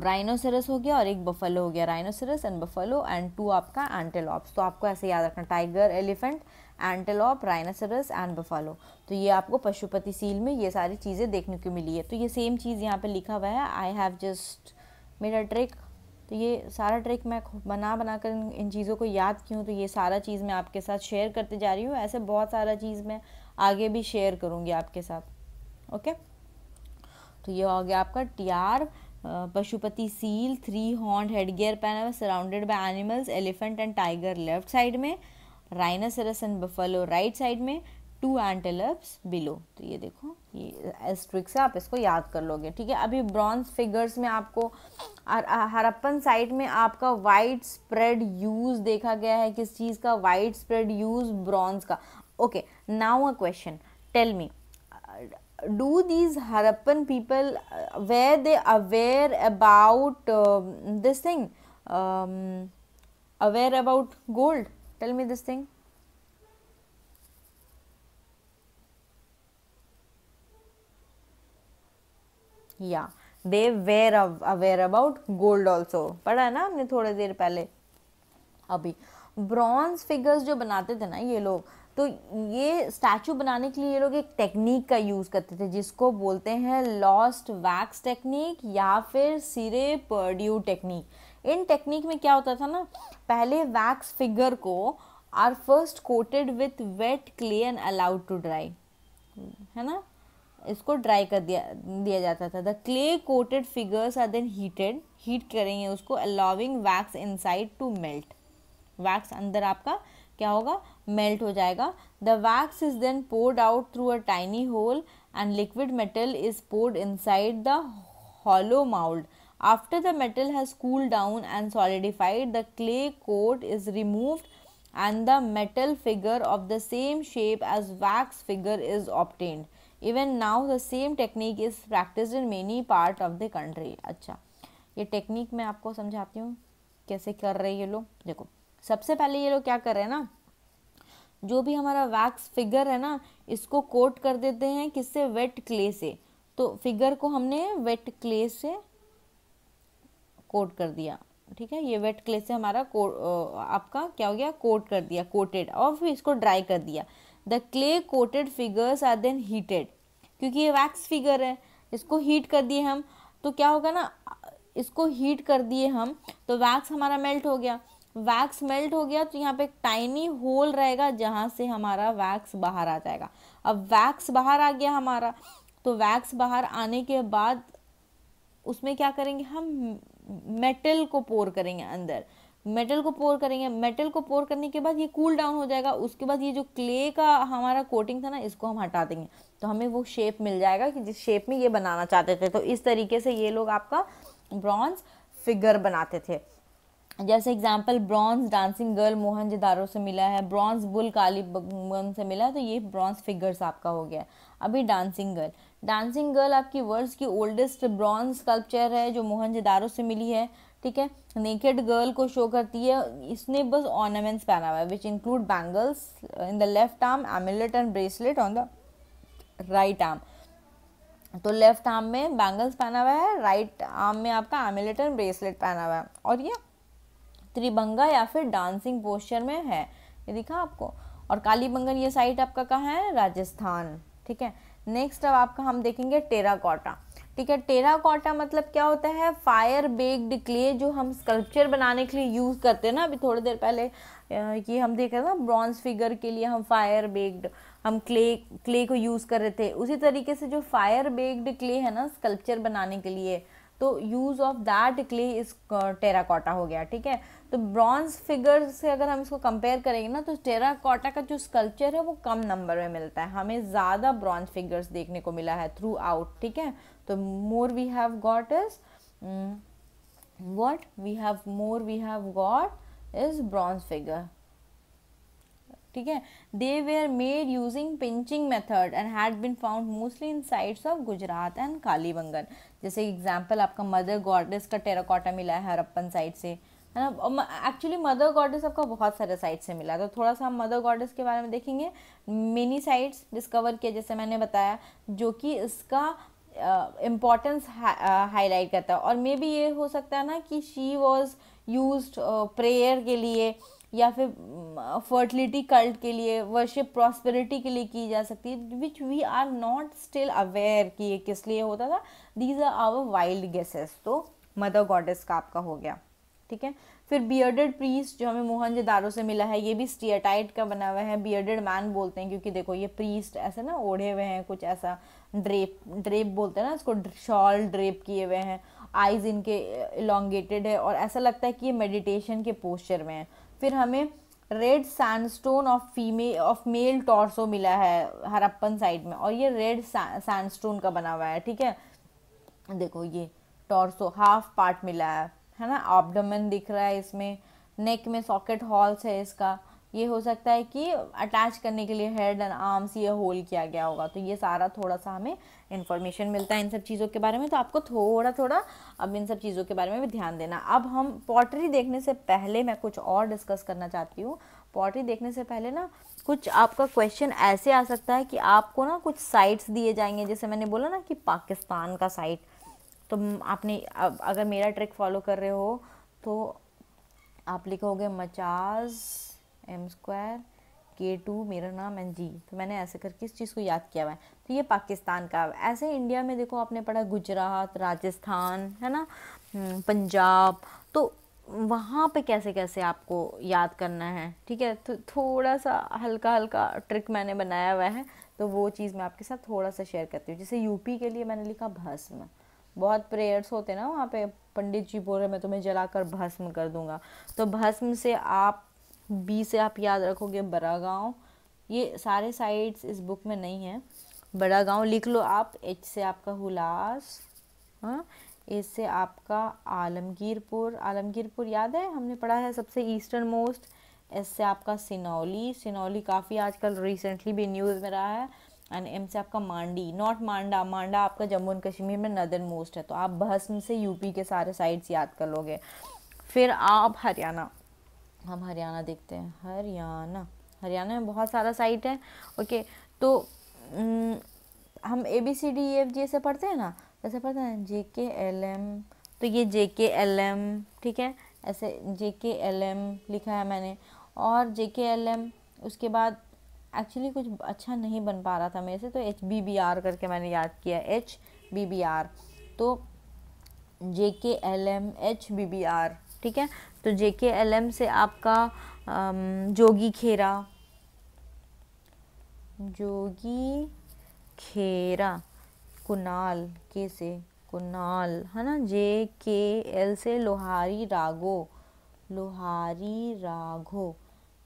राइनोसरस हो गया और एक बफलो हो गया rhinoceros and buffalo and two आपका एंटेलॉप्स तो आपको ऐसे याद रखना tiger elephant antelope rhinoceros and buffalo तो ये आपको पशुपति सील में ये सारी चीज़ें देखने को मिली है तो ये सेम चीज़ यहाँ पे लिखा हुआ है आई हैव जस्ट मेरा ट्रिक तो ये सारा ट्रिक मैं बना बना कर इन चीज़ों को याद की हूँ तो ये सारा चीज़ मैं आपके साथ शेयर करते जा रही हूँ ऐसे बहुत सारा चीज़ मैं आगे भी शेयर करूँगी आपके साथ ओके तो ये हो गया आपका T R Pashupati seal three horn head gear पहना हुआ surrounded by animals elephant and tiger left side में rhinoceros and buffalo right side में टू एंटेलप्स बिलो तो ये देखो ये इस ट्रिक से आप इसको याद कर लोगे ठीक है अभी ब्रॉन्ज फिगर्स में आपको हरप्पन साइड में आपका वाइड स्प्रेड यूज़ देखा गया है किस चीज़ का वाइड स्प्रेड यूज़ ब्रॉन्ज का okay now a question tell me do these harappan people uh, were they aware about uh, this thing um, aware about gold tell me this thing या they were aware about gold also पढ़ा है ना हमने थोड़ी देर पहले अभी bronze figures जो बनाते थे ना ये लोग तो ये स्टैचू बनाने के लिए ये लोग एक टेक्निक का यूज़ करते थे जिसको बोलते हैं लॉस्ट वैक्स टेक्निक या फिर सिरे पर्ड्यू टेक्निक इन टेक्निक में क्या होता था ना पहले वैक्स फिगर को are first coated with wet clay and allowed to dry है ना इसको ड्राई कर दिया दिया जाता था the clay coated figures are then heated heat करेंगे उसको allowing wax inside to melt wax अंदर आपका क्या होगा मेल्ट हो जाएगा the wax is then poured out through a tiny hole and liquid metal is poured inside the hollow mould After the metal has cooled down and solidified, the clay coat is removed and the metal figure of the same shape as wax figure is obtained. Even now the same technique is practiced in many part of the country. अच्छा ये technique मैं आपको समझाती हूँ कैसे कर रहे हैं ये लोग देखो सबसे पहले ये लोग क्या कर रहे हैं ना जो भी हमारा वैक्स फिगर है ना इसको कोट कर देते हैं किससे वेट क्ले से तो फिगर को हमने वेट क्ले से कोट कर दिया ठीक है ये वेट क्ले से हमारा को आपका क्या हो गया कोट कर दिया कोटेड और फिर इसको ड्राई कर दिया the clay coated figures are then heated क्योंकि ये वैक्स फिगर है इसको हीट कर दिए हम तो क्या होगा ना इसको हीट कर दिए हम तो वैक्स हमारा मेल्ट हो गया वैक्स मेल्ट हो गया तो यहाँ पे एक टाइनी होल रहेगा जहाँ से हमारा वैक्स बाहर आ जाएगा अब वैक्स बाहर आ गया हमारा तो वैक्स बाहर आने के बाद उसमें क्या करेंगे हम मेटल को पोर करेंगे अंदर मेटल को पोर करेंगे मेटल को पोर करने के बाद ये कूल डाउन हो जाएगा उसके बाद ये जो क्ले का हमारा कोटिंग था ना इसको हम हटा देंगे तो हमें वो शेप मिल जाएगा कि जिस शेप में ये बनाना चाहते थे तो इस तरीके से ये लोग आपका ब्रॉन्ज फिगर बनाते थे जैसे example bronze dancing girl Mohenjodaro से मिला है ब्रॉन्ज बुल काली से मिला है तो ये ब्रॉन्ज फिगर्स आपका हो गया अभी डांसिंग गर्ल डांसिंग गर्ल आपकी वर्ल्ड की ओल्डेस्ट ब्रॉन्ज स्कल्पचर है जो मोहनजेदारो से मिली है ठीक है नेकेड गर्ल को शो करती है इसने बस ऑर्नामेंट्स पहना हुआ है which include bangles in the left arm armlet and bracelet on the right arm तो लेफ्ट आर्म में बैंगल्स पहना हुआ है राइट आर्म में आपका एमलेट एंड ब्रेसलेट पहना हुआ है और ये त्रिभंगा या फिर डांसिंग पोस्चर में है ये दिखा आपको और कालीबंगन ये साइट आपका कहाँ है राजस्थान ठीक है नेक्स्ट अब आपका हम देखेंगे टेराकोटा ठीक है टेराकोटा मतलब क्या होता है फायर बेग्ड क्ले जो हम स्कल्पचर बनाने के लिए यूज़ करते हैं ना अभी थोड़ी देर पहले ये हम देख रहे थे ना ब्रॉन्ज फिगर के लिए हम फायर बेग्ड हम क्ले क्ले को यूज़ कर रहे थे उसी तरीके से जो फायर बेग्ड क्ले है ना स्कल्पचर बनाने के लिए तो use of that clay is terracotta हो गया ठीक है तो ब्रॉन्ज फिगर से अगर हम इसको कंपेयर करेंगे ना तो टेराकोटा का जो स्कल्पचर है वो कम नंबर में मिलता है हमें ज़्यादा ब्रॉन्ज फिगर्स देखने को मिला है थ्रू आउट ठीक है तो more we have got is what we have more we have got is bronze figure ठीक है they were made using pinching method and had been found mostly in sides of Gujarat and Kalibangan जैसे example आपका mother goddess का terracotta मिला है Harappan side से है ना एक्चुअली मदर गॉडेस आपका बहुत सारे साइड से मिला तो थोड़ा सा हम मदर गॉडेस के बारे में देखेंगे मेनी साइट्स डिस्कवर किया जैसे मैंने बताया जो कि इसका इम्पॉर्टेंस हाईलाइट करता है और मे बी ये हो सकता है ना कि शी वॉज यूज प्रेयर के लिए या फिर फर्टिलिटी कल्ट के लिए वर्शिप प्रॉस्पेरिटी के लिए की जा सकती है which we are not still aware कि ये किस लिए होता था these are our wild guesses तो मदर गॉडेस का आपका हो गया ठीक है फिर बियर्डेड प्रीस्ट जो हमें मोहनजोदारो से मिला है ये भी स्टीटाइट का बना हुआ है बियर्डेड मैन बोलते हैं क्योंकि देखो ये प्रीस्ट ऐसे ना ओढ़े हुए हैं कुछ ऐसा ड्रेप ड्रेप बोलते हैं ना इसको शॉल ड्रेप किए हुए हैं आइज इनके इलांगेटेड है और ऐसा लगता है कि ये मेडिटेशन के पोस्चर में है फिर हमें red sandstone of female of male torso मिला है हरप्पन साइड में और ये रेड सैंडस्टोन का बना हुआ है ठीक है देखो ये टॉर्सो हाफ पार्ट मिला है है ना ऑबडमन दिख रहा है इसमें नेक में सॉकेट हॉल्स है इसका ये हो सकता है कि अटैच करने के लिए हेड एंड आर्म्स ये होल किया गया होगा तो ये सारा थोड़ा सा हमें इन्फॉर्मेशन मिलता है इन सब चीज़ों के बारे में तो आपको थोड़ा थोड़ा अब इन सब चीज़ों के बारे में भी ध्यान देना अब हम पॉटरी देखने से पहले मैं कुछ और डिस्कस करना चाहती हूँ पॉटरी देखने से पहले ना कुछ आपका क्वेश्चन ऐसे आ सकता है कि आपको ना कुछ साइट्स दिए जाएंगे जैसे मैंने बोला ना कि पाकिस्तान का साइट तो आपने अब अगर मेरा ट्रिक फॉलो कर रहे हो तो आप लिखोगे मचाज एम स्क्वायर के टू मेरा नाम एन जी तो मैंने ऐसे करके इस चीज़ को याद किया हुआ है तो ये पाकिस्तान का ऐसे इंडिया में देखो आपने पढ़ा गुजरात राजस्थान है ना हम्म, पंजाब तो वहाँ पे कैसे कैसे आपको याद करना है ठीक है तो थोड़ा सा हल्का हल्का ट्रिक मैंने बनाया हुआ है तो वो चीज़ मैं आपके साथ थोड़ा सा शेयर करती हूँ जैसे यूपी के लिए मैंने लिखा भस्म बहुत प्रेयर्स होते हैं ना वहाँ पे पंडित जी बोल रहे मैं तुम्हें जलाकर भस्म कर दूंगा तो भस्म से आप बी से आप याद रखोगे बड़ा गाँव ये सारे साइड्स इस बुक में नहीं है बड़ा गाँव लिख लो आप एच से आपका हुलास हाँ ए से आपका आलमगीरपुर आलमगीरपुर याद है हमने पढ़ा है सबसे ईस्टर्न मोस्ट एस से आपका सिनौली सिनौली काफ़ी आजकल रिसेंटली भी न्यूज़ में रहा है एंड एम से आपका मांडी नॉट मांडा मांडा आपका जम्मू एंड कश्मीर में नदर मोस्ट है तो आप भस्म से यूपी के सारे साइड्स याद कर लोगे फिर आप हरियाणा हम हरियाणा देखते हैं हरियाणा हरियाणा में बहुत सारा साइट है ओके तो हम A B C D F G से पढ़ते हैं ना वैसे पढ़ते हैं जे के एल एम तो ये जे के एल एम ठीक है ऐसे जे के एल एम लिखा है मैंने और जे के एल एम उसके बाद एक्चुअली कुछ अच्छा नहीं बन पा रहा था मेरे से तो एच बी बी आर करके मैंने याद किया एच बी बी आर तो J K L M H B B R ठीक है तो जे के एल एम से आपका जोगी खेरा जोगी खेरा कुनाल के से कुनाल है ना जे के एल से लोहारी रागो लोहारी राघो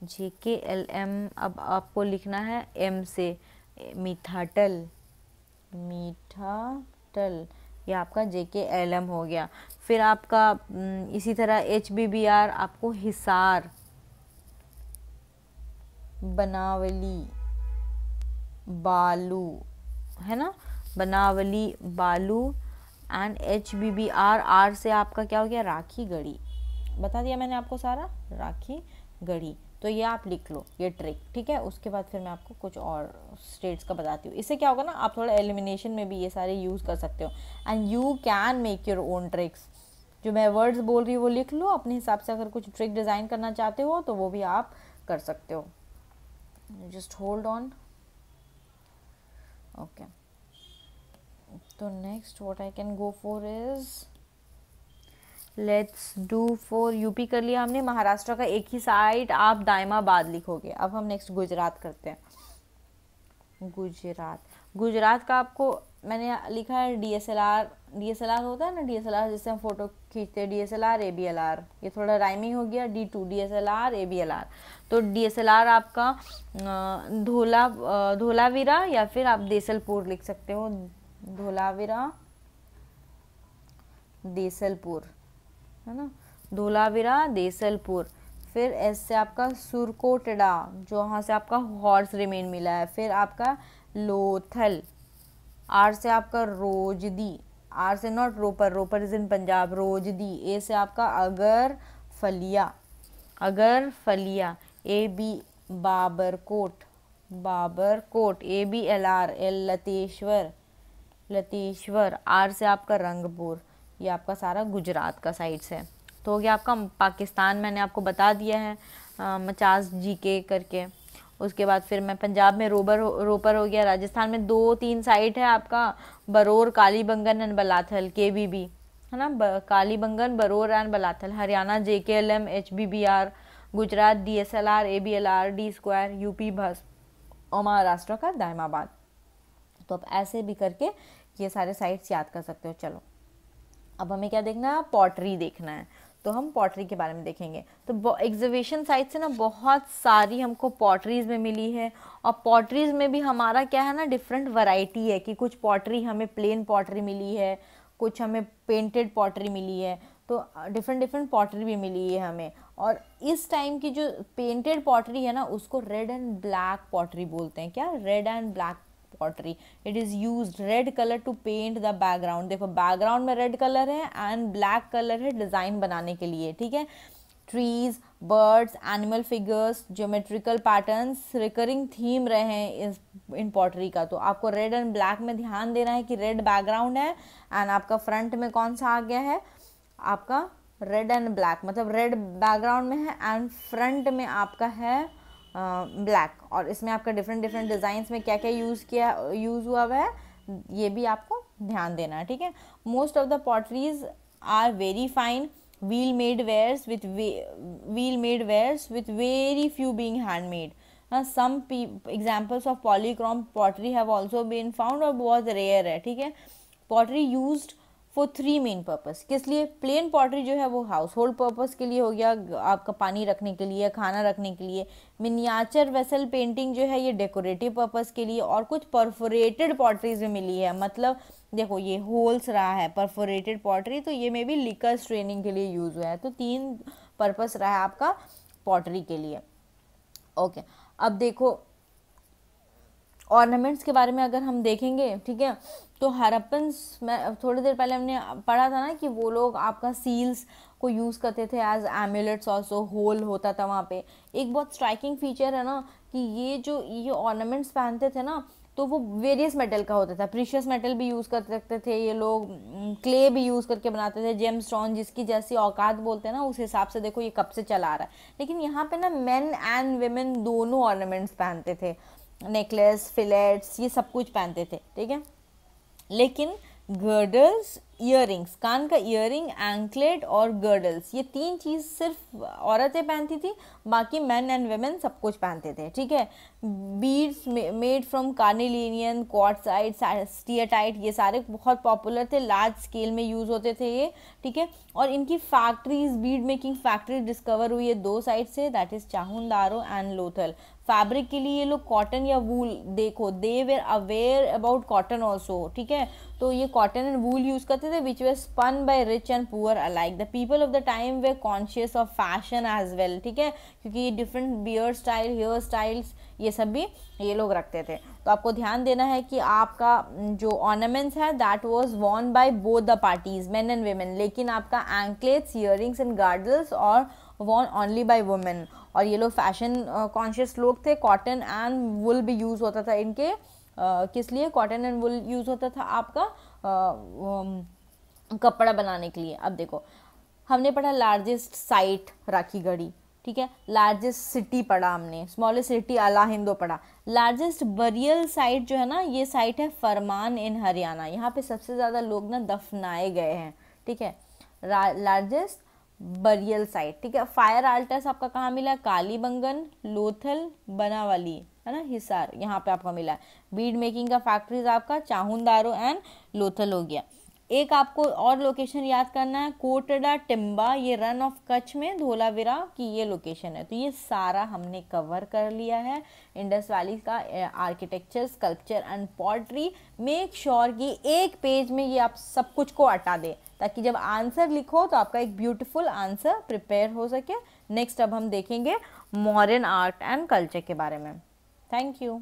जे के एल एम अब आपको लिखना है एम से मिठाटल टल ये आपका जे के एल एम हो गया फिर आपका इसी तरह एच बी बी आर आपको हिसार बनावली बालू है ना Banawali Balu and H B B R R से आपका क्या हो गया राखी गढ़ी बता दिया मैंने आपको सारा राखी गढ़ी तो ये आप लिख लो ये ट्रिक ठीक है उसके बाद फिर मैं आपको कुछ और स्टेट्स का बताती हूँ इससे क्या होगा ना आप थोड़ा एलिमिनेशन में भी ये सारे यूज़ कर सकते हो and you can make your own tricks जो मैं वर्ड्स बोल रही हूँ वो लिख लो अपने हिसाब से अगर कुछ ट्रिक डिज़ाइन करना चाहते हो तो वो भी आप कर सकते हो जस्ट होल्ड ऑन ओके तो next what I can go for is let's do for UP कर लिया हमने महाराष्ट्र का एक ही साइड आप दायमाबाद लिखोगे अब हम नेक्स्ट गुजरात करते हैं गुजरात गुजरात का आपको मैंने लिखा है D S L R D S L R होता है ना डी एस एल आर जिससे हम फोटो खींचते हैं D S L R A B L R ये थोड़ा राइमिंग हो गया D two D S L R A B L R तो डी एस एल आर आपका धोला धोलावीरा या फिर आप देसलपुर लिख सकते हो धोलावीरा देसलपुर है ना धोलावीरा देसलपुर फिर ऐसे आपका सुरकोटड़ा जो वहाँ से आपका हॉर्स रिमेन मिला है फिर आपका लोथल आर से आपका रोजदी आर से not Ropar Ropar is in Punjab Rojdi A से आपका अगर फलिया अगर फलिया A B Babarkot Babarkot A B L R L Lateshwar Lateshwar R से आपका रंगपुर ये आपका सारा गुजरात का साइड्स है तो हो गया आपका पाकिस्तान मैंने आपको बता दिया है मचास जी के करके उसके बाद फिर मैं पंजाब में रोबर रोपर हो गया राजस्थान में दो तीन साइट है आपका बरोर काली बंगन एंड बलाथल के बी बी है ना काली बंगन बरोर and बलाथल Haryana J K L M H B B R Gujarat D S L R A B L R D square U P बस और महाराष्ट्र का दायमाबाद तो आप ऐसे भी करके ये सारे साइट्स याद कर सकते हो चलो अब हमें क्या देखना है पॉटरी देखना है तो हम पॉटरी के बारे में देखेंगे तो एग्जीबिशन साइट से ना बहुत सारी हमको पॉटरीज़ में मिली है और पॉटरीज़ में भी हमारा क्या है ना डिफरेंट वैरायटी है कि कुछ पॉटरी हमें प्लेन पॉटरी मिली है कुछ हमें पेंटेड पॉटरी मिली है तो डिफरेंट डिफरेंट पॉटरी भी मिली है हमें और इस टाइम की जो पेंटेड पॉटरी है ना उसको रेड एंड ब्लैक पॉटरी बोलते हैं क्या red and black pottery it is use red colour to paint the background देखो बैकग्राउंड में रेड कलर है एंड ब्लैक कलर है डिज़ाइन बनाने के लिए ठीक है trees birds animal figures geometrical patterns recurring theme रहे हैं इस इन पॉटरी का तो आपको रेड एंड ब्लैक में ध्यान देना है कि रेड बैकग्राउंड है एंड आपका फ्रंट में कौन सा आ गया है आपका रेड एंड ब्लैक मतलब रेड बैकग्राउंड में है एंड फ्रंट में आपका है ब्लैक और इसमें आपका डिफरेंट डिफरेंट डिजाइन में क्या क्या यूज़ किया यूज़ हुआ हुआ है ये भी आपको ध्यान देना है ठीक है most of the potteries are very fine wheel made wares with wheel made wares with very few being handmade some examples of polychrome pottery have also been found और बहुत रेयर है ठीक है pottery used for three main purpose किस लिए plain pottery जो है वो हाउस होल्ड पर्पस के लिए हो गया आपका पानी रखने के लिए खाना रखने के लिए मिनियाचर वेसल पेंटिंग जो है ये डेकोरेटिव पर्पस के लिए और कुछ परफोरेटेड पॉटरीज में मिली है मतलब देखो ये होल्स रहा है परफोरेटेड पॉटरी तो ये मे बी लिकर स्ट्रेनिंग के लिए यूज़ हुआ है तो तीन पर्पस रहा है आपका पॉटरी के लिए ओके अब देखो ऑर्नामेंट्स के बारे में अगर हम देखेंगे ठीक है तो हरप्पन्स मैं थोड़ी देर पहले हमने पढ़ा था ना कि वो लोग आपका सील्स को यूज़ करते थे एज एम्यूलेट्स ऑल्सो होल होता था वहाँ पे एक बहुत स्ट्राइकिंग फीचर है ना कि ये जो ये ऑर्नामेंट्स पहनते थे ना तो वो वेरियस मेटल का होता था प्रीशियस मेटल भी यूज़ कर सकते थे ये लोग क्ले भी यूज़ करके बनाते थे जेम स्टोन जिसकी जैसी औकात बोलते हैं ना उस हिसाब से देखो ये कब से चला आ रहा है लेकिन यहाँ पे ना मेन एंड वेमेन दोनों ऑर्नामेंट्स पहनते थे नेकलेस फिलेट्स ये सब कुछ पहनते थे ठीक है लेकिन गर्डल्स ईयरिंग्स कान का ईयरिंग एंकलेट और गर्डल्स ये तीन चीज़ सिर्फ औरतें पहनती थी बाकी मैन एंड वेमेन सब कुछ पहनते थे ठीक है beads made from carnelian quartzite steatite ये सारे बहुत पॉपुलर थे लार्ज स्केल में यूज़ होते थे ये ठीक है और इनकी factories bead making factory discover हुई है दो साइड से that is Chanhudaro and Lothal fabric के लिए ये लोग कॉटन या वूल देखो they were aware about cotton also ठीक है तो ये कॉटन एंड वूल यूज़ करते थे which were spun by rich and poor alike the people of the time were conscious of fashion as well ठीक है क्योंकि ये different beard style hair styles ये सब भी ये लोग रखते थे तो आपको ध्यान देना है कि आपका जो ऑर्नामेंट्स है that was worn by both the parties man and women लेकिन आपका एंकलेट्स ईयरिंग्स एंड गार्डल्स और वॉर्न ओनली बाय वुमेन और ये लोग फैशन कॉन्शियस लोग थे कॉटन एंड वुल भी यूज़ होता था इनके uh, किस लिए कॉटन एंड वुल यूज़ होता था आपका uh, कपड़ा बनाने के लिए अब देखो हमने पढ़ा लार्जेस्ट साइट राखी गढ़ी ठीक है लार्जेस्ट सिटी पढ़ा हमने स्मॉलेस्ट सिटी अला हिंदो पढ़ा लार्जेस्ट बरियल साइट जो है ना ये साइट है फरमान इन हरियाणा यहाँ पे सबसे ज़्यादा लोग ना दफनाए गए हैं ठीक है लार्जेस्ट बरियल साइट ठीक है फायर आल्टर्स आपका कहाँ मिला है कालीबंगन लोथल बनावाली है ना हिसार यहाँ पे आपका मिला है बीड मेकिंग का फैक्ट्रीज आपका चाहुनदारो एंड लोथल हो गया एक आपको और लोकेशन याद करना है कोटडा टिम्बा ये रन ऑफ कच्छ में धोलाविरा की ये लोकेशन है तो ये सारा हमने कवर कर लिया है इंडस वैली का architecture sculpture and pottery make sure कि एक पेज में ये आप सब कुछ को हटा दें ताकि जब आंसर लिखो तो आपका एक ब्यूटीफुल आंसर प्रिपेयर हो सके नेक्स्ट अब हम देखेंगे मॉडर्न आर्ट एंड कल्चर के बारे में थैंक यू